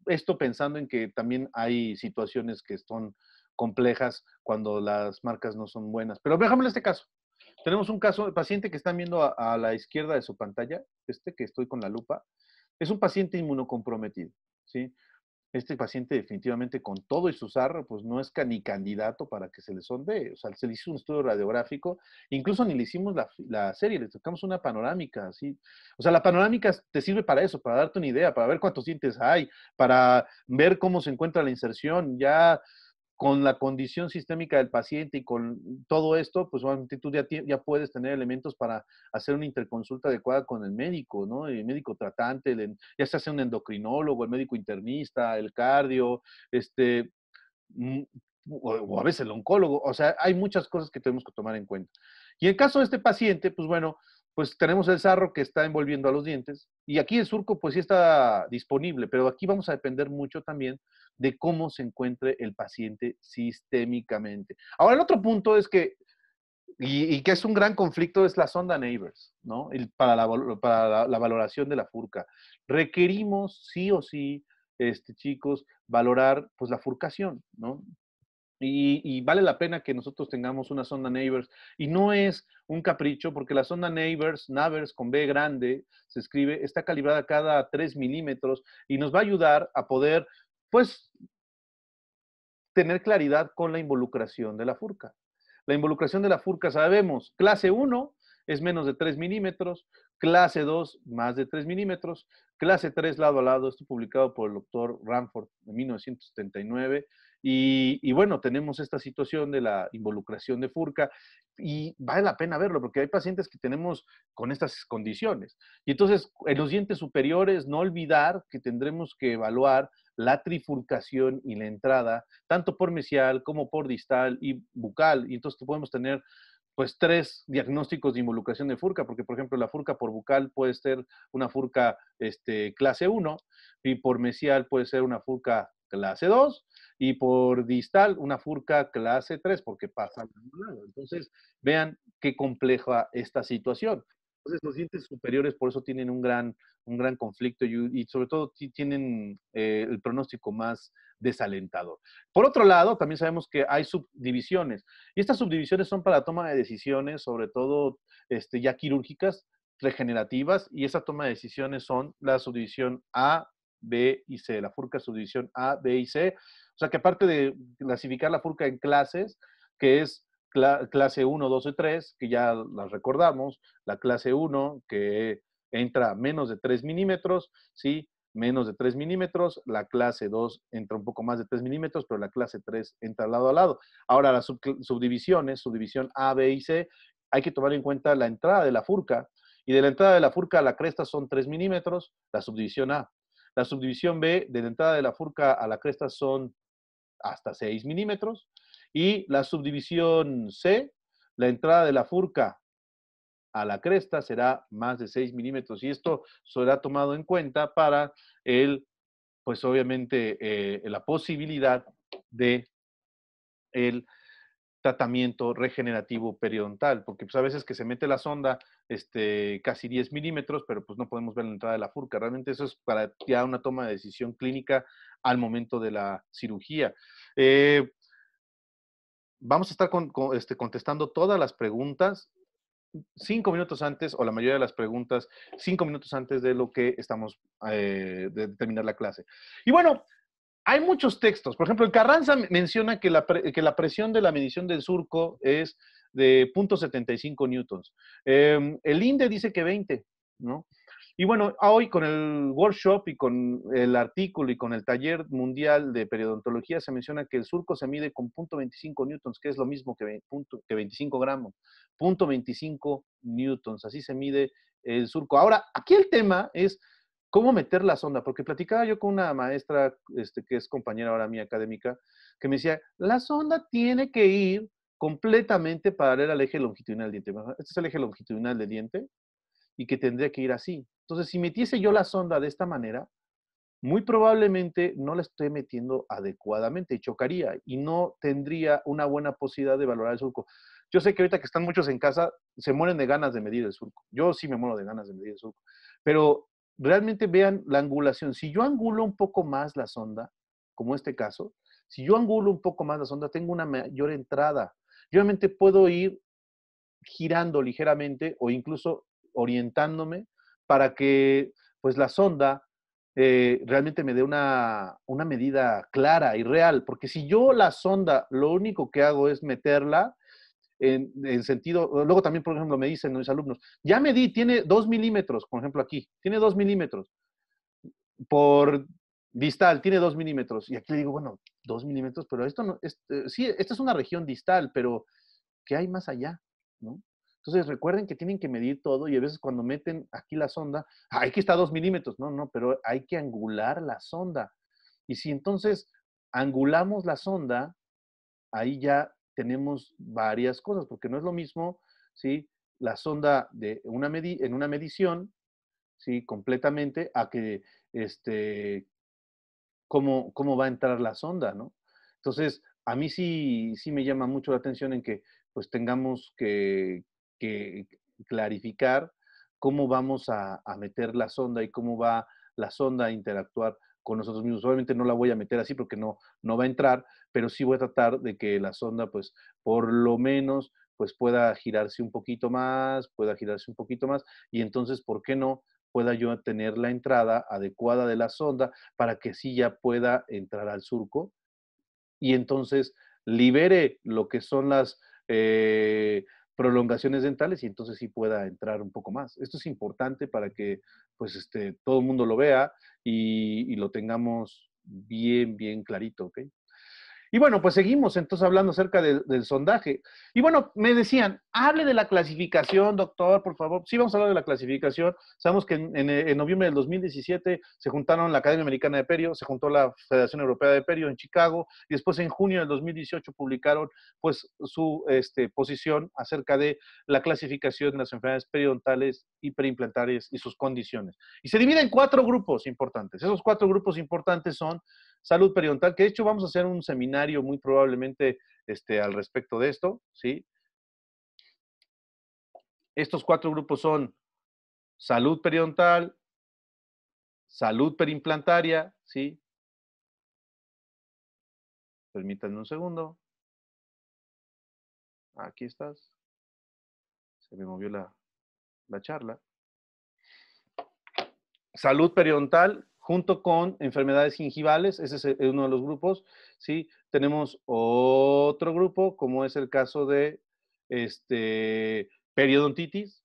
esto pensando en que también hay situaciones que son complejas cuando las marcas no son buenas. Pero en este caso. Tenemos un caso de paciente que están viendo a, la izquierda de su pantalla, este que estoy con la lupa, es un paciente inmunocomprometido, ¿sí? Este paciente definitivamente con todo y su sarro, pues no es ni candidato para que se le sonde, o sea, se le hizo un estudio radiográfico, incluso ni le hicimos la, la serie, le tocamos una panorámica, ¿sí? O sea, la panorámica te sirve para eso, para darte una idea, para ver cuántos dientes hay, para ver cómo se encuentra la inserción, ya con la condición sistémica del paciente y con todo esto, pues obviamente tú ya, ya puedes tener elementos para hacer una interconsulta adecuada con el médico, ¿no? El médico tratante, ya se hace un endocrinólogo, el médico internista, el cardio, este, mm, o, a veces el oncólogo. O sea, hay muchas cosas que tenemos que tomar en cuenta. Y en el caso de este paciente, pues bueno, pues tenemos el sarro que está envolviendo a los dientes y aquí el surco pues sí está disponible, pero aquí vamos a depender mucho también de cómo se encuentre el paciente sistémicamente. Ahora, el otro punto es que, y, que es un gran conflicto, es la sonda Neighbors, ¿no? El, para, la, para valoración de la furca. Requerimos sí o sí, este, chicos, valorar pues la furcación, ¿no? Y, vale la pena que nosotros tengamos una sonda Neighbors. Y no es un capricho, porque la sonda Neighbors, Navers con B grande, se escribe, está calibrada cada 3 milímetros y nos va a ayudar a poder, pues, tener claridad con la involucración de la furca. La involucración de la furca, sabemos, clase 1 es menos de 3 milímetros, clase 2 más de 3 milímetros, clase 3 lado a lado, esto publicado por el doctor Ramford en 1979 y, bueno, tenemos esta situación de la involucración de Furca y vale la pena verlo porque hay pacientes que tenemos con estas condiciones. Y entonces, en los dientes superiores, no olvidar que tendremos que evaluar la trifurcación y la entrada, tanto por mesial como por distal y bucal. Y entonces podemos tener pues tres diagnósticos de involucración de furca, porque por ejemplo la furca por bucal puede ser una furca este, clase 1 y por mesial puede ser una furca clase 2 y por distal una furca clase 3 porque pasa lado. Entonces, vean qué compleja esta situación. Entonces, los dientes superiores por eso tienen un gran, un gran conflicto y, sobre todo tienen eh, el pronóstico más desalentador. Por otro lado, también sabemos que hay subdivisiones y estas subdivisiones son para la toma de decisiones, sobre todo este, ya quirúrgicas, regenerativas y esa toma de decisiones son la subdivisión A, B y C, la FURCA subdivisión A, B y C. O sea que aparte de clasificar la FURCA en clases, que es clase 1, 2 y 3, que ya las recordamos, la clase 1 que entra menos de 3 milímetros, ¿sí? menos de 3 milímetros, la clase 2 entra un poco más de 3 milímetros, pero la clase 3 entra lado a lado. Ahora, las subdivisiones, subdivisión A, B y C, hay que tomar en cuenta la entrada de la furca, y de la entrada de la furca a la cresta son 3 milímetros, la subdivisión A. La subdivisión B, de la entrada de la furca a la cresta, son hasta 6 milímetros. Y la subdivisión C, la entrada de la furca a la cresta será más de 6 milímetros. Y esto será tomado en cuenta para el, pues obviamente, eh, la posibilidad de el tratamiento regenerativo periodontal, porque pues, a veces que se mete la sonda este, casi 10 milímetros, pero pues no podemos ver la entrada de la furca. Realmente eso es para ya una toma de decisión clínica al momento de la cirugía. Eh, vamos a estar con, este, contestando todas las preguntas cinco minutos antes, o la mayoría de las preguntas, cinco minutos antes de lo que estamos, eh, de terminar la clase. Y bueno, hay muchos textos. Por ejemplo, el Carranza menciona que la, que la presión de la medición del surco es de 0.75 newtons. Em, el INDE dice que 20, ¿no? Y bueno, ah, hoy con el workshop y con el artículo y con el taller mundial de periodontología se menciona que el surco se mide con 0.25 newtons, que es lo mismo que, que 25 gramos. 0.25 newtons, así se mide el surco. Ahora, aquí el tema es ¿Cómo meter la sonda? Porque platicaba yo con una maestra este, que es compañera ahora mía académica, que me decía, la sonda tiene que ir completamente paralela al eje longitudinal del diente. Este es el eje longitudinal del diente y que tendría que ir así. Entonces, si metiese yo la sonda de esta manera, muy probablemente no la estoy metiendo adecuadamente y chocaría y no tendría una buena posibilidad de valorar el surco. Yo sé que ahorita que están muchos en casa, se mueren de ganas de medir el surco. Yo sí me muero de ganas de medir el surco. Pero realmente vean la angulación. Si yo angulo un poco más la sonda, como este caso, si yo angulo un poco más la sonda, tengo una mayor entrada. Yo realmente puedo ir girando ligeramente o incluso orientándome para que pues la sonda eh, realmente me dé una, una medida clara y real. Porque si yo la sonda lo único que hago es meterla en, sentido, luego también, por ejemplo, me dicen mis alumnos, ya medí, tiene dos milímetros, por ejemplo, aquí, tiene dos milímetros por distal, tiene dos milímetros. Y aquí le digo, bueno, dos milímetros, pero esto no, eh, sí, esta es una región distal, pero ¿qué hay más allá? ¿No? Entonces recuerden que tienen que medir todo y a veces cuando meten aquí la sonda, hay ah, aquí está dos milímetros, no, no, pero hay que angular la sonda. Y si entonces angulamos la sonda, ahí ya tenemos varias cosas, porque no es lo mismo, ¿sí? La sonda de una en una medición, ¿sí? Completamente a que, este, cómo, va a entrar la sonda, ¿no? Entonces, a mí sí, sí me llama mucho la atención en que, pues, tengamos que, clarificar cómo vamos a meter la sonda y cómo va la sonda a interactuar con nosotros mismos. Obviamente no la voy a meter así porque no, no va a entrar, pero sí voy a tratar de que la sonda, pues, por lo menos, pues pueda girarse un poquito más, pueda girarse un poquito más, y entonces, ¿por qué no? pueda yo tener la entrada adecuada de la sonda para que sí ya pueda entrar al surco y entonces libere lo que son las, eh, prolongaciones dentales y entonces sí pueda entrar un poco más. Esto es importante para que pues este, todo el mundo lo vea y, y lo tengamos bien, bien clarito, ¿ok? Y bueno, pues seguimos entonces hablando acerca del sondaje. Y bueno, me decían, hable de la clasificación, doctor, por favor. Sí, vamos a hablar de la clasificación. Sabemos que en, noviembre del 2017 se juntaron la Academia Americana de Perio, se juntó la Federación Europea de Perio en Chicago, y después en junio del 2018 publicaron pues su este, posición acerca de la clasificación de las enfermedades periodontales y preimplantarias y sus condiciones. Y se divide en cuatro grupos importantes. Esos cuatro grupos importantes son salud periodontal, que de hecho vamos a hacer un seminario muy probablemente este, al respecto de esto, ¿sí? Estos cuatro grupos son salud periodontal, salud perimplantaria, ¿sí? Permítanme un segundo. Aquí estás. Se me movió la charla. Salud periodontal, junto con enfermedades gingivales, ese es eh, uno de los grupos, Tenemos otro grupo, como es el caso de este, periodontitis.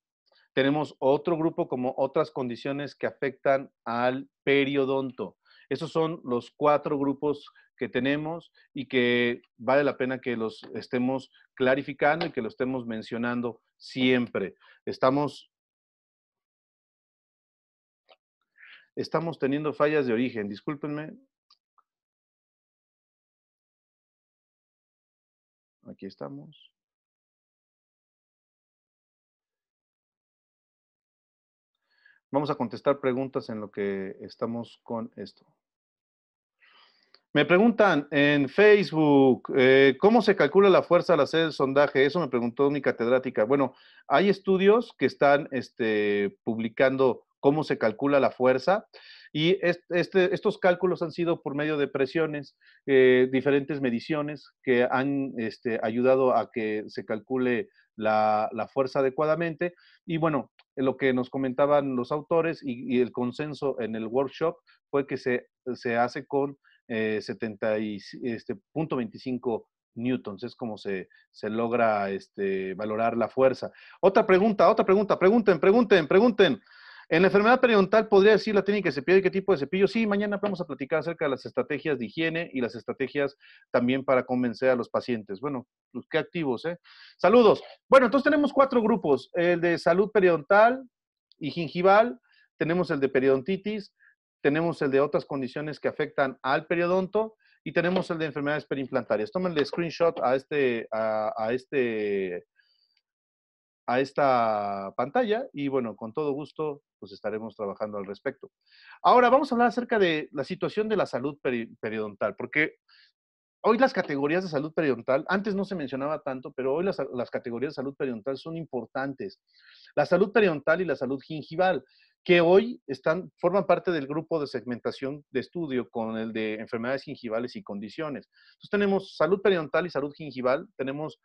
Tenemos otro grupo como otras condiciones que afectan al periodonto. Esos son los cuatro grupos que tenemos y que vale la pena que los estemos clarificando y que los estemos mencionando siempre. Estamos estamos teniendo fallas de origen. Discúlpenme. Aquí estamos. Vamos a contestar preguntas en lo que estamos con esto. Me preguntan en Facebook, eh, ¿cómo se calcula la fuerza al hacer el sondaje? Eso me preguntó mi catedrática. Bueno, hay estudios que están este, publicando cómo se calcula la fuerza. Y este, estos cálculos han sido por medio de presiones, eh, diferentes mediciones que han este, ayudado a que se calcule la, fuerza adecuadamente. Y bueno, lo que nos comentaban los autores y, el consenso en el workshop fue que se, se hace con 70.25 eh, este, newtons. Es como se, se logra valorar la fuerza. Otra pregunta, otra pregunta. Pregunten, pregunten, pregunten. En la enfermedad periodontal, ¿podría decir la técnica de cepillo y qué tipo de cepillo? Sí, mañana vamos a platicar acerca de las estrategias de higiene y las estrategias también para convencer a los pacientes. Bueno, pues, qué activos, ¿eh? Saludos. Bueno, entonces tenemos cuatro grupos, el de salud periodontal y gingival, tenemos el de periodontitis, tenemos el de otras condiciones que afectan al periodonto y tenemos el de enfermedades perimplantarias. Tómenle screenshot a este, a este a esta pantalla y bueno, con todo gusto pues estaremos trabajando al respecto. Ahora vamos a hablar acerca de la situación de la salud periodontal, porque hoy las categorías de salud periodontal, antes no se mencionaba tanto, pero hoy las, las categorías de salud periodontal son importantes. La salud periodontal y la salud gingival, que hoy están, forman parte del grupo de segmentación de estudio con el de enfermedades gingivales y condiciones. Entonces tenemos salud periodontal y salud gingival, tenemos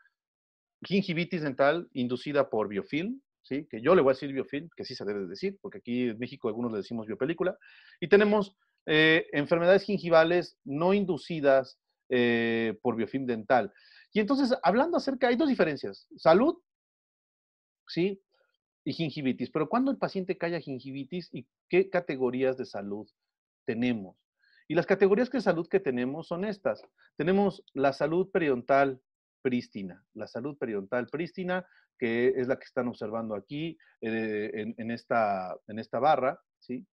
gingivitis dental inducida por biofilm, ¿sí? que yo le voy a decir biofilm, que sí se debe decir, porque aquí en México algunos le decimos biopelícula. Y tenemos eh, enfermedades gingivales no inducidas eh, por biofilm dental. Y entonces, hablando acerca, hay dos diferencias, salud, ¿sí? Y gingivitis. Pero ¿cuándo el paciente cae gingivitis y qué categorías de salud tenemos? Y las categorías de salud que tenemos son estas. Tenemos la salud periodontal, prístina, la salud periodontal prístina, que es la que están observando aquí eh, en, esta, en esta barra, ¿sí?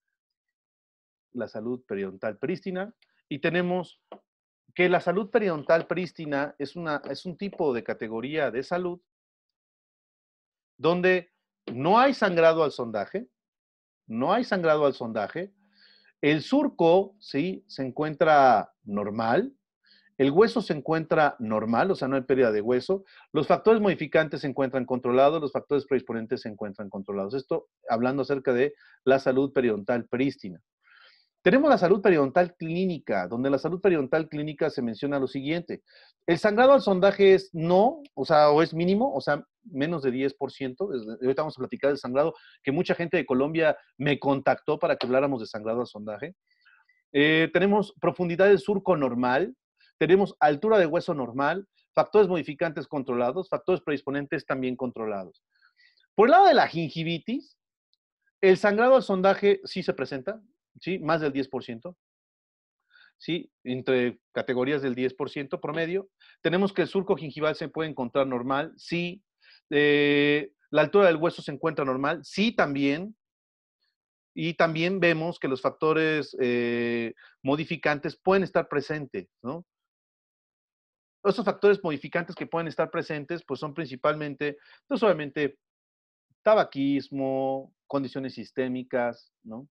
La salud periodontal prístina. Y tenemos que la salud periodontal prístina es, una, es un tipo de categoría de salud donde no hay sangrado al sondaje, no hay sangrado al sondaje, el surco, ¿sí? Se encuentra normal, el hueso se encuentra normal, o sea, no hay pérdida de hueso. Los factores modificantes se encuentran controlados, los factores predisponentes se encuentran controlados. Esto hablando acerca de la salud periodontal prístina. Tenemos la salud periodontal clínica, donde la salud periodontal clínica se menciona lo siguiente. El sangrado al sondaje es no, o sea, o es mínimo, o sea, menos de 10%. Ahorita vamos a platicar del sangrado, que mucha gente de Colombia me contactó para que habláramos de sangrado al sondaje. Eh, tenemos profundidad de surco normal, tenemos altura de hueso normal, factores modificantes controlados, factores predisponentes también controlados. Por el lado de la gingivitis, el sangrado al sondaje sí se presenta, ¿sí? más del 10%, ¿sí? entre categorías del 10% promedio. Tenemos que el surco gingival se puede encontrar normal, sí. Eh, la altura del hueso se encuentra normal, sí también. Y también vemos que los factores eh, modificantes pueden estar presentes, ¿no? los factores modificantes que pueden estar presentes, pues son principalmente, no pues, solamente tabaquismo, condiciones sistémicas, ¿no?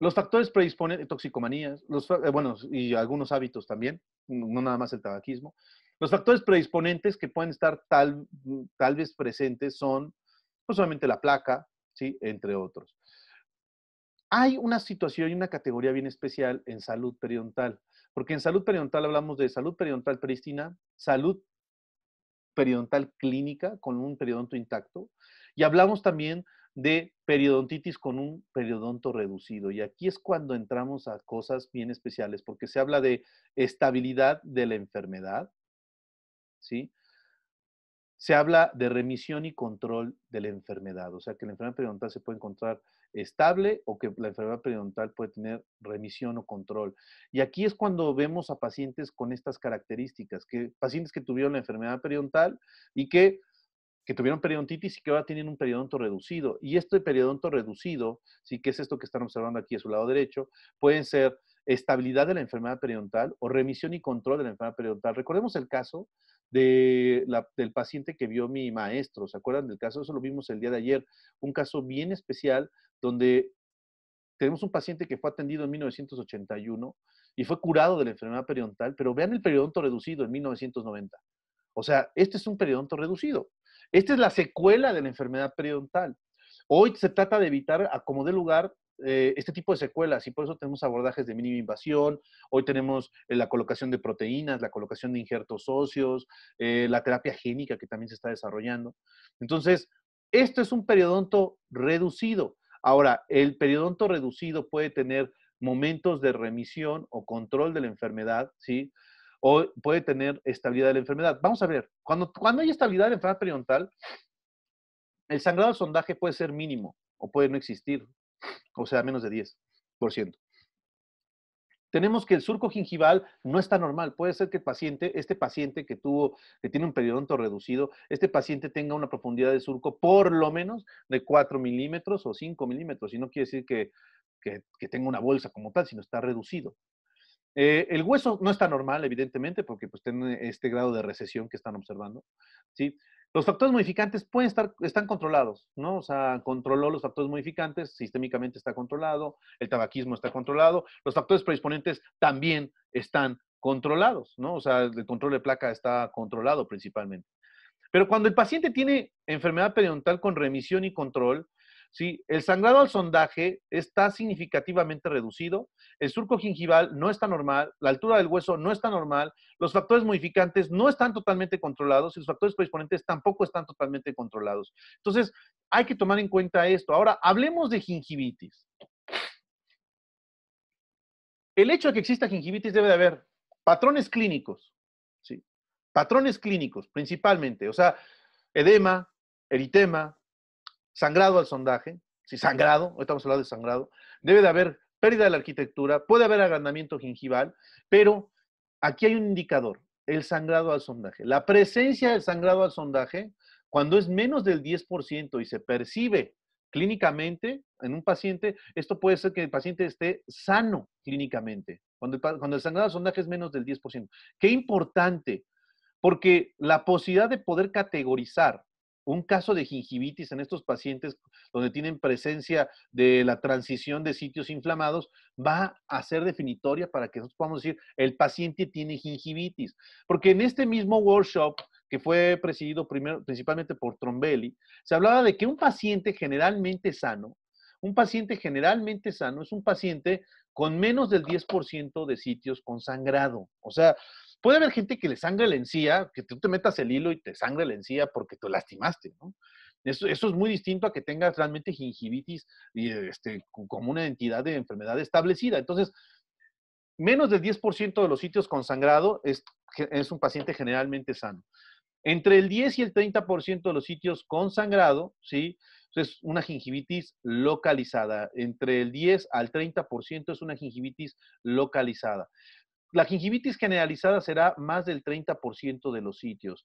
Los factores predisponen toxicomanías, los, eh, bueno, y algunos hábitos también, no nada más el tabaquismo. Los factores predisponentes que pueden estar tal, mm, tal vez presentes son no pues, solamente la placa, ¿sí? entre otros. Hay una situación y una categoría bien especial en salud periodontal. Porque en salud periodontal hablamos de salud periodontal pristina, salud periodontal clínica con un periodonto intacto y hablamos también de periodontitis con un periodonto reducido. Y aquí es cuando entramos a cosas bien especiales, porque se habla de estabilidad de la enfermedad, ¿sí? Se habla de remisión y control de la enfermedad, o sea que la enfermedad periodontal se puede encontrar estable o que la enfermedad periodontal puede tener remisión o control. Y aquí es cuando vemos a pacientes con estas características, que pacientes que tuvieron la enfermedad periodontal y que, que tuvieron periodontitis y que ahora tienen un periodonto reducido. Y este periodonto reducido, sí que es esto que están observando aquí a su lado derecho, pueden ser estabilidad de la enfermedad periodontal o remisión y control de la enfermedad periodontal. Recordemos el caso del paciente que vio mi maestro. ¿Se acuerdan del caso? Eso lo vimos el día de ayer. Un caso bien especial donde tenemos un paciente que fue atendido en 1981 y fue curado de la enfermedad periodontal, pero vean el periodonto reducido en 1990. O sea, este es un periodonto reducido. Esta es la secuela de la enfermedad periodontal. Hoy se trata de evitar a como dé lugar eh, este tipo de secuelas y por eso tenemos abordajes de mínima invasión, hoy tenemos eh, la colocación de proteínas, la colocación de injertos óseos, eh, la terapia génica que también se está desarrollando. Entonces, esto es un periodonto reducido. Ahora, el periodonto reducido puede tener momentos de remisión o control de la enfermedad, ¿sí? O puede tener estabilidad de la enfermedad. Vamos a ver, cuando, cuando hay estabilidad de la enfermedad periodontal, el sangrado al sondaje puede ser mínimo o puede no existir, o sea, menos de 10%. Tenemos que el surco gingival no está normal. Puede ser que el paciente, este paciente que tuvo, que tiene un periodonto reducido, este paciente tenga una profundidad de surco por lo menos de 4 milímetros o 5 milímetros. Y no quiere decir que, que, tenga una bolsa como tal, sino está reducido. Eh, el hueso no está normal, evidentemente, porque pues tiene este grado de recesión que están observando, ¿sí? Los factores modificantes pueden estar, están controlados, ¿no? O sea, controló los factores modificantes, sistémicamente está controlado, el tabaquismo está controlado, los factores predisponentes también están controlados, ¿no? O sea, el control de placa está controlado principalmente. Pero cuando el paciente tiene enfermedad periodontal con remisión y control, el sangrado al sondaje está significativamente reducido, el surco gingival no está normal, la altura del hueso no está normal, los factores modificantes no están totalmente controlados y los factores predisponentes tampoco están totalmente controlados. Entonces, hay que tomar en cuenta esto. Ahora, hablemos de gingivitis. El hecho de que exista gingivitis debe de haber patrones clínicos, ¿sí? Patrones clínicos, principalmente, o sea, edema, eritema, sangrado al sondaje, si sangrado, hoy estamos hablando de sangrado, debe de haber pérdida de la arquitectura, puede haber agrandamiento gingival, pero aquí hay un indicador, el sangrado al sondaje. La presencia del sangrado al sondaje, cuando es menos del 10% y se percibe clínicamente en un paciente, esto puede ser que el paciente esté sano clínicamente, cuando cuando el sangrado al sondaje es menos del 10%. Qué importante, porque la posibilidad de poder categorizar un caso de gingivitis en estos pacientes donde tienen presencia de la transición de sitios inflamados va a ser definitoria para que nosotros podamos decir el paciente tiene gingivitis. Porque en este mismo workshop que fue presidido primero, principalmente por Trombelli, se hablaba de que un paciente generalmente sano, un paciente generalmente sano es un paciente con menos del 10% de sitios con sangrado. O sea, Puede haber gente que le sangre la encía, que tú te metas el hilo y te sangre la encía porque te lastimaste, ¿no? Eso, es muy distinto a que tengas realmente gingivitis y, este, como una entidad de enfermedad establecida. Entonces, menos del 10% de los sitios con sangrado es, es, un paciente generalmente sano. Entre el 10 y el 30% de los sitios con sangrado, ¿sí? Es una gingivitis localizada. Entre el 10 al 30% es una gingivitis localizada. La gingivitis generalizada será más del 30% de los sitios.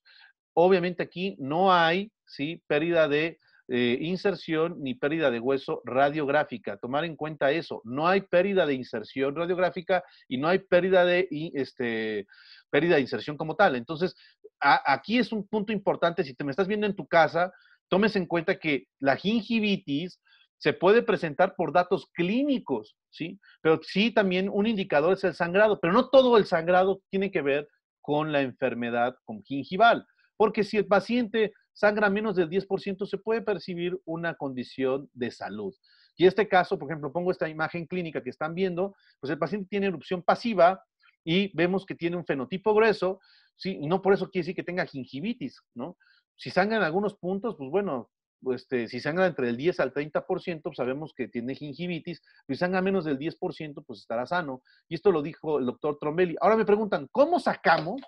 Obviamente aquí no hay ¿sí? pérdida de eh, inserción ni pérdida de hueso radiográfica. Tomar en cuenta eso. No hay pérdida de inserción radiográfica y no hay pérdida de, este, pérdida de inserción como tal. Entonces, aquí es un punto importante. Si te me estás viendo en tu casa, tomes en cuenta que la gingivitis se puede presentar por datos clínicos, ¿sí? Pero sí también un indicador es el sangrado, pero no todo el sangrado tiene que ver con la enfermedad con gingival. porque si el paciente sangra menos del 10%, se puede percibir una condición de salud. Y este caso, por ejemplo, pongo esta imagen clínica que están viendo, pues el paciente tiene erupción pasiva y vemos que tiene un fenotipo grueso, ¿sí? Y no por eso quiere decir que tenga gingivitis, ¿no? Si sangra en algunos puntos, pues bueno, este, si sangra entre el 10 al 30%, pues, sabemos que tiene gingivitis, si sangra menos del 10%, pues estará sano. Y esto lo dijo el doctor Trombelli. Ahora me preguntan, ¿cómo sacamos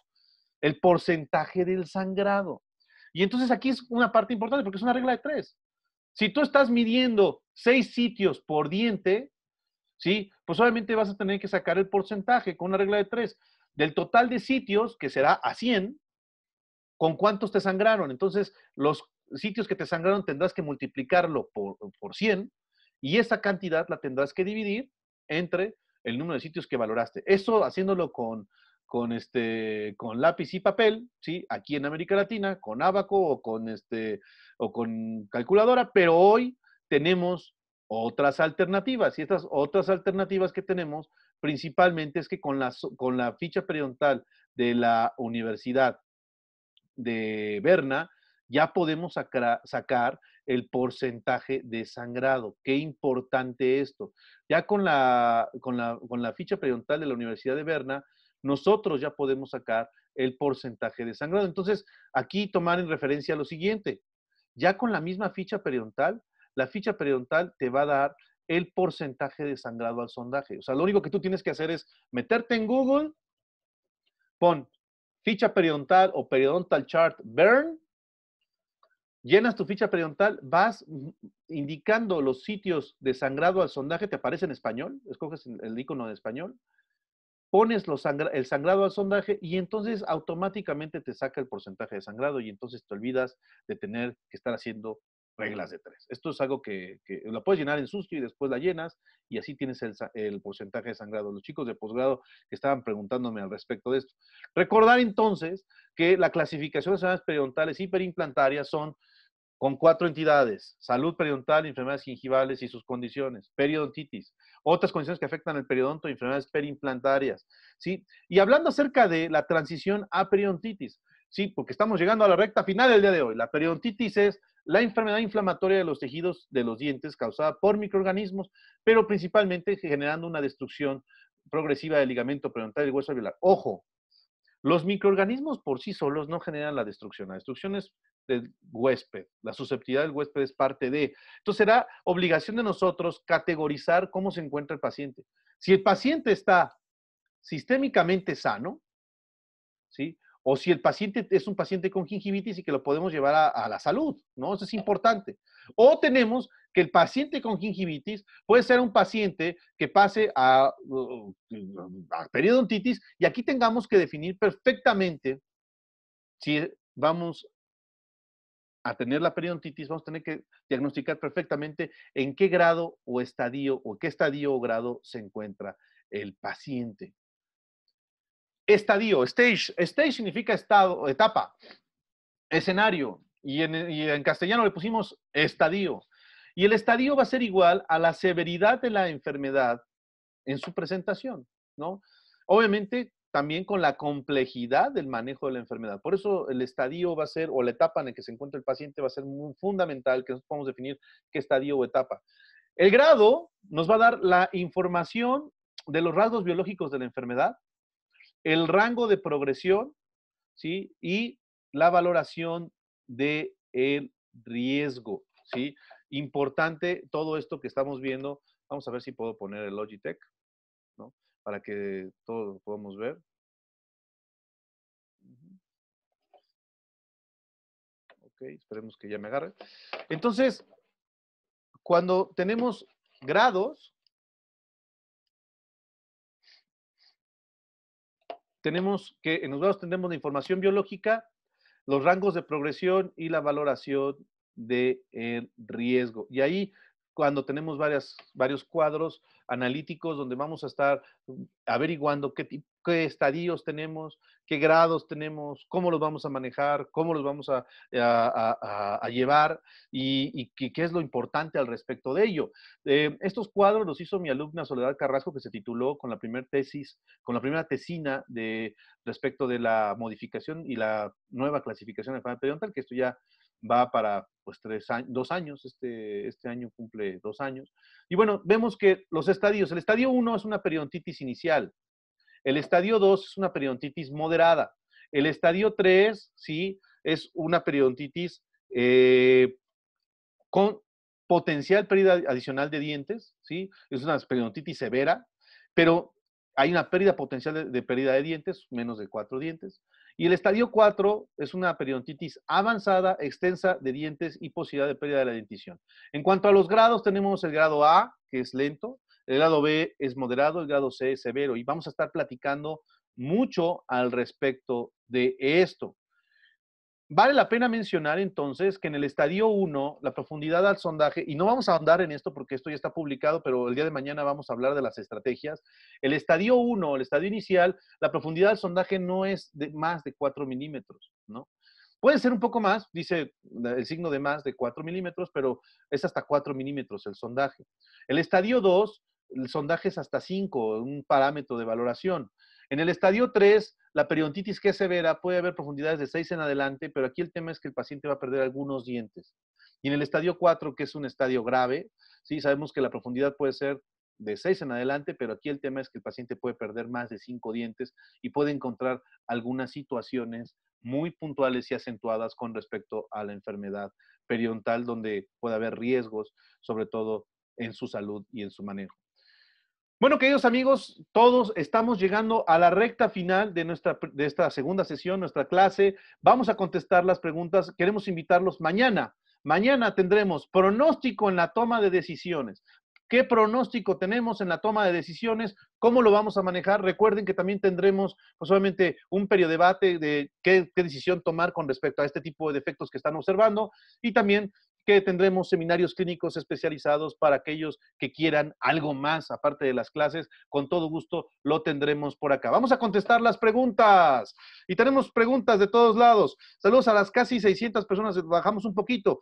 el porcentaje del sangrado? Y entonces aquí es una parte importante porque es una regla de tres. Si tú estás midiendo seis sitios por diente, ¿sí? Pues obviamente vas a tener que sacar el porcentaje con una regla de tres. Del total de sitios, que será a 100, ¿con cuántos te sangraron? Entonces, los sitios que te sangraron tendrás que multiplicarlo por, por 100 y esa cantidad la tendrás que dividir entre el número de sitios que valoraste. Eso haciéndolo con, con, este, con lápiz y papel, ¿sí? Aquí en América Latina, con abaco o con, este, o con calculadora, pero hoy tenemos otras alternativas y estas otras alternativas que tenemos principalmente es que con con la ficha periodontal de la Universidad de Berna, ya podemos sacar, el porcentaje de sangrado. Qué importante esto. Ya con la, la, con la ficha periodontal de la Universidad de Berna, nosotros ya podemos sacar el porcentaje de sangrado. Entonces, aquí tomar en referencia lo siguiente. Ya con la misma ficha periodontal, la ficha periodontal te va a dar el porcentaje de sangrado al sondaje. O sea, lo único que tú tienes que hacer es meterte en Google, pon ficha periodontal o periodontal chart burn llenas tu ficha periodontal, vas indicando los sitios de sangrado al sondaje, te aparece en español, escoges el icono de español, pones el sangrado al sondaje y entonces automáticamente te saca el porcentaje de sangrado y entonces te olvidas de tener que estar haciendo reglas de tres. Esto es algo que, la puedes llenar en susto y después la llenas y así tienes el, porcentaje de sangrado. Los chicos de posgrado que estaban preguntándome al respecto de esto. Recordar entonces que la clasificación de sangrados periodontales hiperimplantarias son con cuatro entidades, salud periodontal, enfermedades gingivales y sus condiciones, periodontitis, otras condiciones que afectan al periodonto, enfermedades perimplantarias, ¿sí? Y hablando acerca de la transición a periodontitis, ¿sí? Porque estamos llegando a la recta final del día de hoy. La periodontitis es la enfermedad inflamatoria de los tejidos de los dientes causada por microorganismos, pero principalmente generando una destrucción progresiva del ligamento periodontal y del hueso alveolar. Ojo, los microorganismos por sí solos no generan la destrucción. La destrucción es del huésped. La susceptibilidad del huésped es parte de. Entonces será obligación de nosotros categorizar cómo se encuentra el paciente. Si el paciente está sistémicamente sano, ¿sí? O si el paciente es un paciente con gingivitis y que lo podemos llevar a, la salud, ¿no? Eso es importante. O tenemos que el paciente con gingivitis puede ser un paciente que pase a, uh, a periodontitis y aquí tengamos que definir perfectamente si vamos a tener la periodontitis, vamos a tener que diagnosticar perfectamente en qué grado o estadio o qué estadio o grado se encuentra el paciente. Estadio, stage. Stage significa estado, etapa, escenario. Y en, y en castellano le pusimos estadio. Y el estadio va a ser igual a la severidad de la enfermedad en su presentación, ¿no? Obviamente, también con la complejidad del manejo de la enfermedad. Por eso el estadio va a ser, o la etapa en la que se encuentra el paciente va a ser muy fundamental, que nosotros podamos definir qué estadio o etapa. El grado nos va a dar la información de los rasgos biológicos de la enfermedad, el rango de progresión, ¿sí? Y la valoración del el riesgo, ¿sí? Importante todo esto que estamos viendo. Vamos a ver si puedo poner el Logitech, ¿no? para que todos podamos ver. Ok, esperemos que ya me agarre. Entonces, cuando tenemos grados, tenemos que, en los grados tenemos la información biológica, los rangos de progresión y la valoración del riesgo. Y ahí cuando tenemos varias, varios cuadros analíticos donde vamos a estar mm, averiguando qué, qué estadios tenemos, qué grados tenemos, cómo los vamos a manejar, cómo los vamos a, eh, llevar y, qué es lo importante al respecto de ello. Eh, estos cuadros los hizo mi alumna Soledad Carrasco, que se tituló con la primera tesis, con la primera tesina de, respecto de la modificación y la nueva clasificación de del periodontal, que esto ya va para pues tres dos años, este, este año cumple dos años. Y bueno, vemos que los estadios, el estadio 1 es una periodontitis inicial, el estadio 2 es una periodontitis moderada, el estadio 3, sí, es una periodontitis eh, con potencial pérdida adicional de dientes, sí, es una periodontitis severa, pero hay una pérdida potencial de pérdida de dientes, menos de cuatro dientes. Y el estadio 4 es una periodontitis avanzada, extensa de dientes y posibilidad de pérdida de la dentición. En cuanto a los grados, tenemos el grado A, que es lento, el grado B es moderado, el grado C es severo. Y vamos a estar platicando mucho al respecto de esto. Vale la pena mencionar entonces que en el estadio 1, la profundidad al sondaje, y no vamos a andar en esto porque esto ya está publicado, pero el día de mañana vamos a hablar de las estrategias. El estadio 1, el estadio inicial, la profundidad al sondaje no es de más de 4 milímetros, ¿no? Puede ser un poco más, dice el signo de más de 4 milímetros, pero es hasta 4 milímetros el sondaje. El estadio 2, el sondaje es hasta 5, un parámetro de valoración. En el estadio 3, la periodontitis que es severa puede haber profundidades de 6 en adelante, pero aquí el tema es que el paciente va a perder algunos dientes. Y en el estadio 4, que es un estadio grave, sí, sabemos que la profundidad puede ser de 6 en adelante, pero aquí el tema es que el paciente puede perder más de 5 dientes y puede encontrar algunas situaciones muy puntuales y acentuadas con respecto a la enfermedad periodontal, donde puede haber riesgos, sobre todo en su salud y en su manejo. Bueno, queridos amigos, todos estamos llegando a la recta final de, nuestra, segunda sesión, nuestra clase. Vamos a contestar las preguntas. Queremos invitarlos mañana. Mañana tendremos pronóstico en la toma de decisiones. ¿Qué pronóstico tenemos en la toma de decisiones? ¿Cómo lo vamos a manejar? Recuerden que también tendremos, pues un periodo de qué, qué decisión tomar con respecto a este tipo de defectos que están observando. Y también que tendremos seminarios clínicos especializados para aquellos que quieran algo más aparte de las clases. Con todo gusto lo tendremos por acá. Vamos a contestar las preguntas y tenemos preguntas de todos lados. Saludos a las casi 600 personas, bajamos un poquito.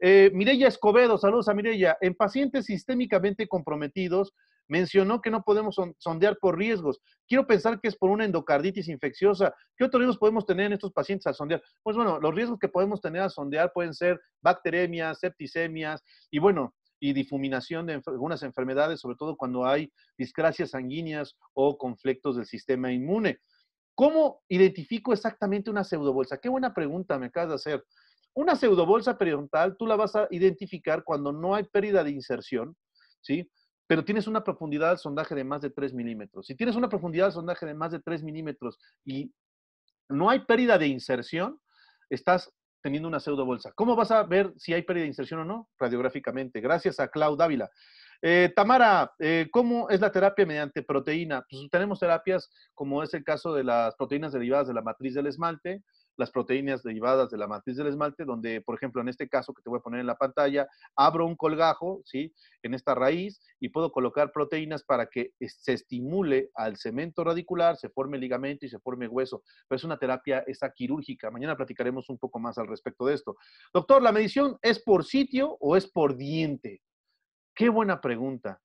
Eh, Escobedo, saludos a Mirella. En pacientes sistémicamente comprometidos, Mencionó que no podemos sondear por riesgos. Quiero pensar que es por una endocarditis infecciosa. ¿Qué otros riesgos podemos tener en estos pacientes al sondear? Pues bueno, los riesgos que podemos tener al sondear pueden ser bacteremias, septicemias y bueno, y difuminación de algunas enfermedades, sobre todo cuando hay discrasias sanguíneas o conflictos del sistema inmune. ¿Cómo identifico exactamente una pseudobolsa? Qué buena pregunta me acabas de hacer. Una pseudobolsa periodontal tú la vas a identificar cuando no hay pérdida de inserción, ¿sí? pero tienes una profundidad al sondaje de más de 3 milímetros. Si tienes una profundidad al sondaje de más de 3 milímetros y no hay pérdida de inserción, estás teniendo una pseudo bolsa. ¿Cómo vas a ver si hay pérdida de inserción o no? Radiográficamente. Gracias a Clau Dávila. Eh, Tamara, eh, ¿cómo es la terapia mediante proteína? Pues tenemos terapias como es el caso de las proteínas derivadas de la matriz del esmalte, las proteínas derivadas de la matriz del esmalte, donde, por ejemplo, en este caso que te voy a poner en la pantalla, abro un colgajo, ¿sí? En esta raíz y puedo colocar proteínas para que se estimule al cemento radicular, se forme ligamento y se forme hueso. Pero es una terapia esa quirúrgica. Mañana platicaremos un poco más al respecto de esto. Doctor, ¿la medición es por sitio o es por diente? Qué buena pregunta.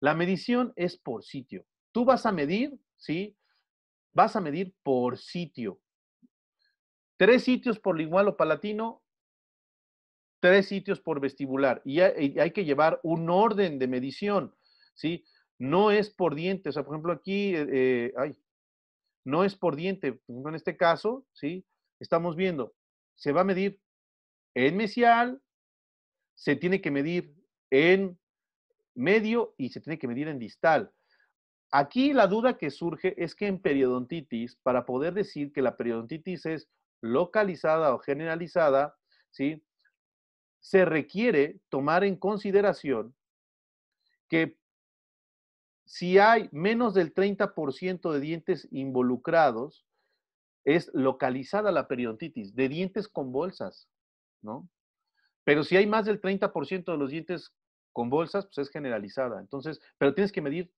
La medición es por sitio. Tú vas a medir, ¿sí? Vas a medir por sitio. Tres sitios por lingual o palatino, tres sitios por vestibular. Y hay que llevar un orden de medición, ¿sí? No es por diente, o sea, por ejemplo, aquí, eh, eh, no es por diente, en este caso, ¿sí? Estamos viendo, se va a medir en mesial, se tiene que medir en medio y se tiene que medir en distal. Aquí la duda que surge es que en periodontitis, para poder decir que la periodontitis es localizada o generalizada, ¿sí? se requiere tomar en consideración que si hay menos del 30% de dientes involucrados, es localizada la periodontitis, de dientes con bolsas, ¿no? Pero si hay más del 30% de los dientes con bolsas, pues es generalizada. Entonces, pero tienes que medir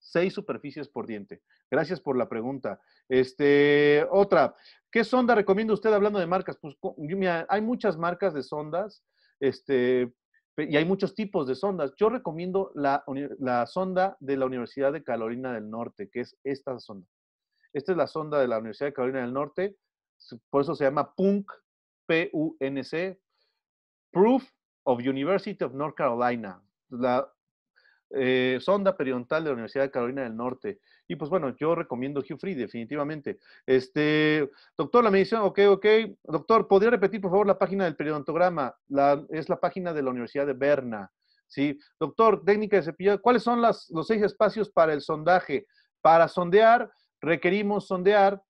seis superficies por diente. Gracias por la pregunta. Este, otra, ¿qué sonda recomienda usted hablando de marcas? Pues, hay muchas marcas de sondas, este, y hay muchos tipos de sondas. Yo recomiendo la, la sonda de la Universidad de Carolina del Norte, que es esta sonda. Esta es la sonda de la Universidad de Carolina del Norte, por eso se llama PUNC, P-U-N-C, Proof of University of North Carolina. La eh, sonda periodontal de la Universidad de Carolina del Norte. Y pues bueno, yo recomiendo Hugh Free, definitivamente. Este, doctor, la medición, ok, ok. Doctor, ¿podría repetir por favor la página del periodontograma? La, es la página de la Universidad de Berna. ¿sí? Doctor, técnica de cepillado, ¿cuáles son los seis espacios para el sondaje? Para sondear, requerimos sondear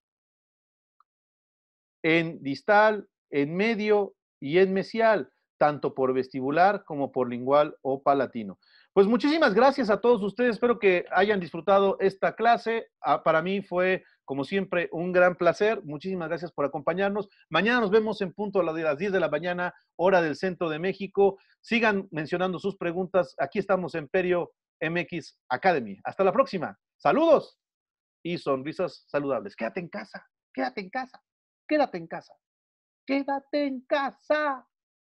en distal, en medio y en mesial, tanto por vestibular como por lingual o palatino. Pues muchísimas gracias a todos ustedes. Espero que hayan disfrutado esta clase. Ah, para mí fue, como siempre, un gran placer. Muchísimas gracias por acompañarnos. Mañana nos vemos en punto a las 10 de la mañana, hora del centro de México. Sigan mencionando sus preguntas. Aquí estamos en Perio MX Academy. Hasta la próxima. Saludos y sonrisas saludables. Quédate en casa. Quédate en casa. Quédate en casa. Quédate en casa.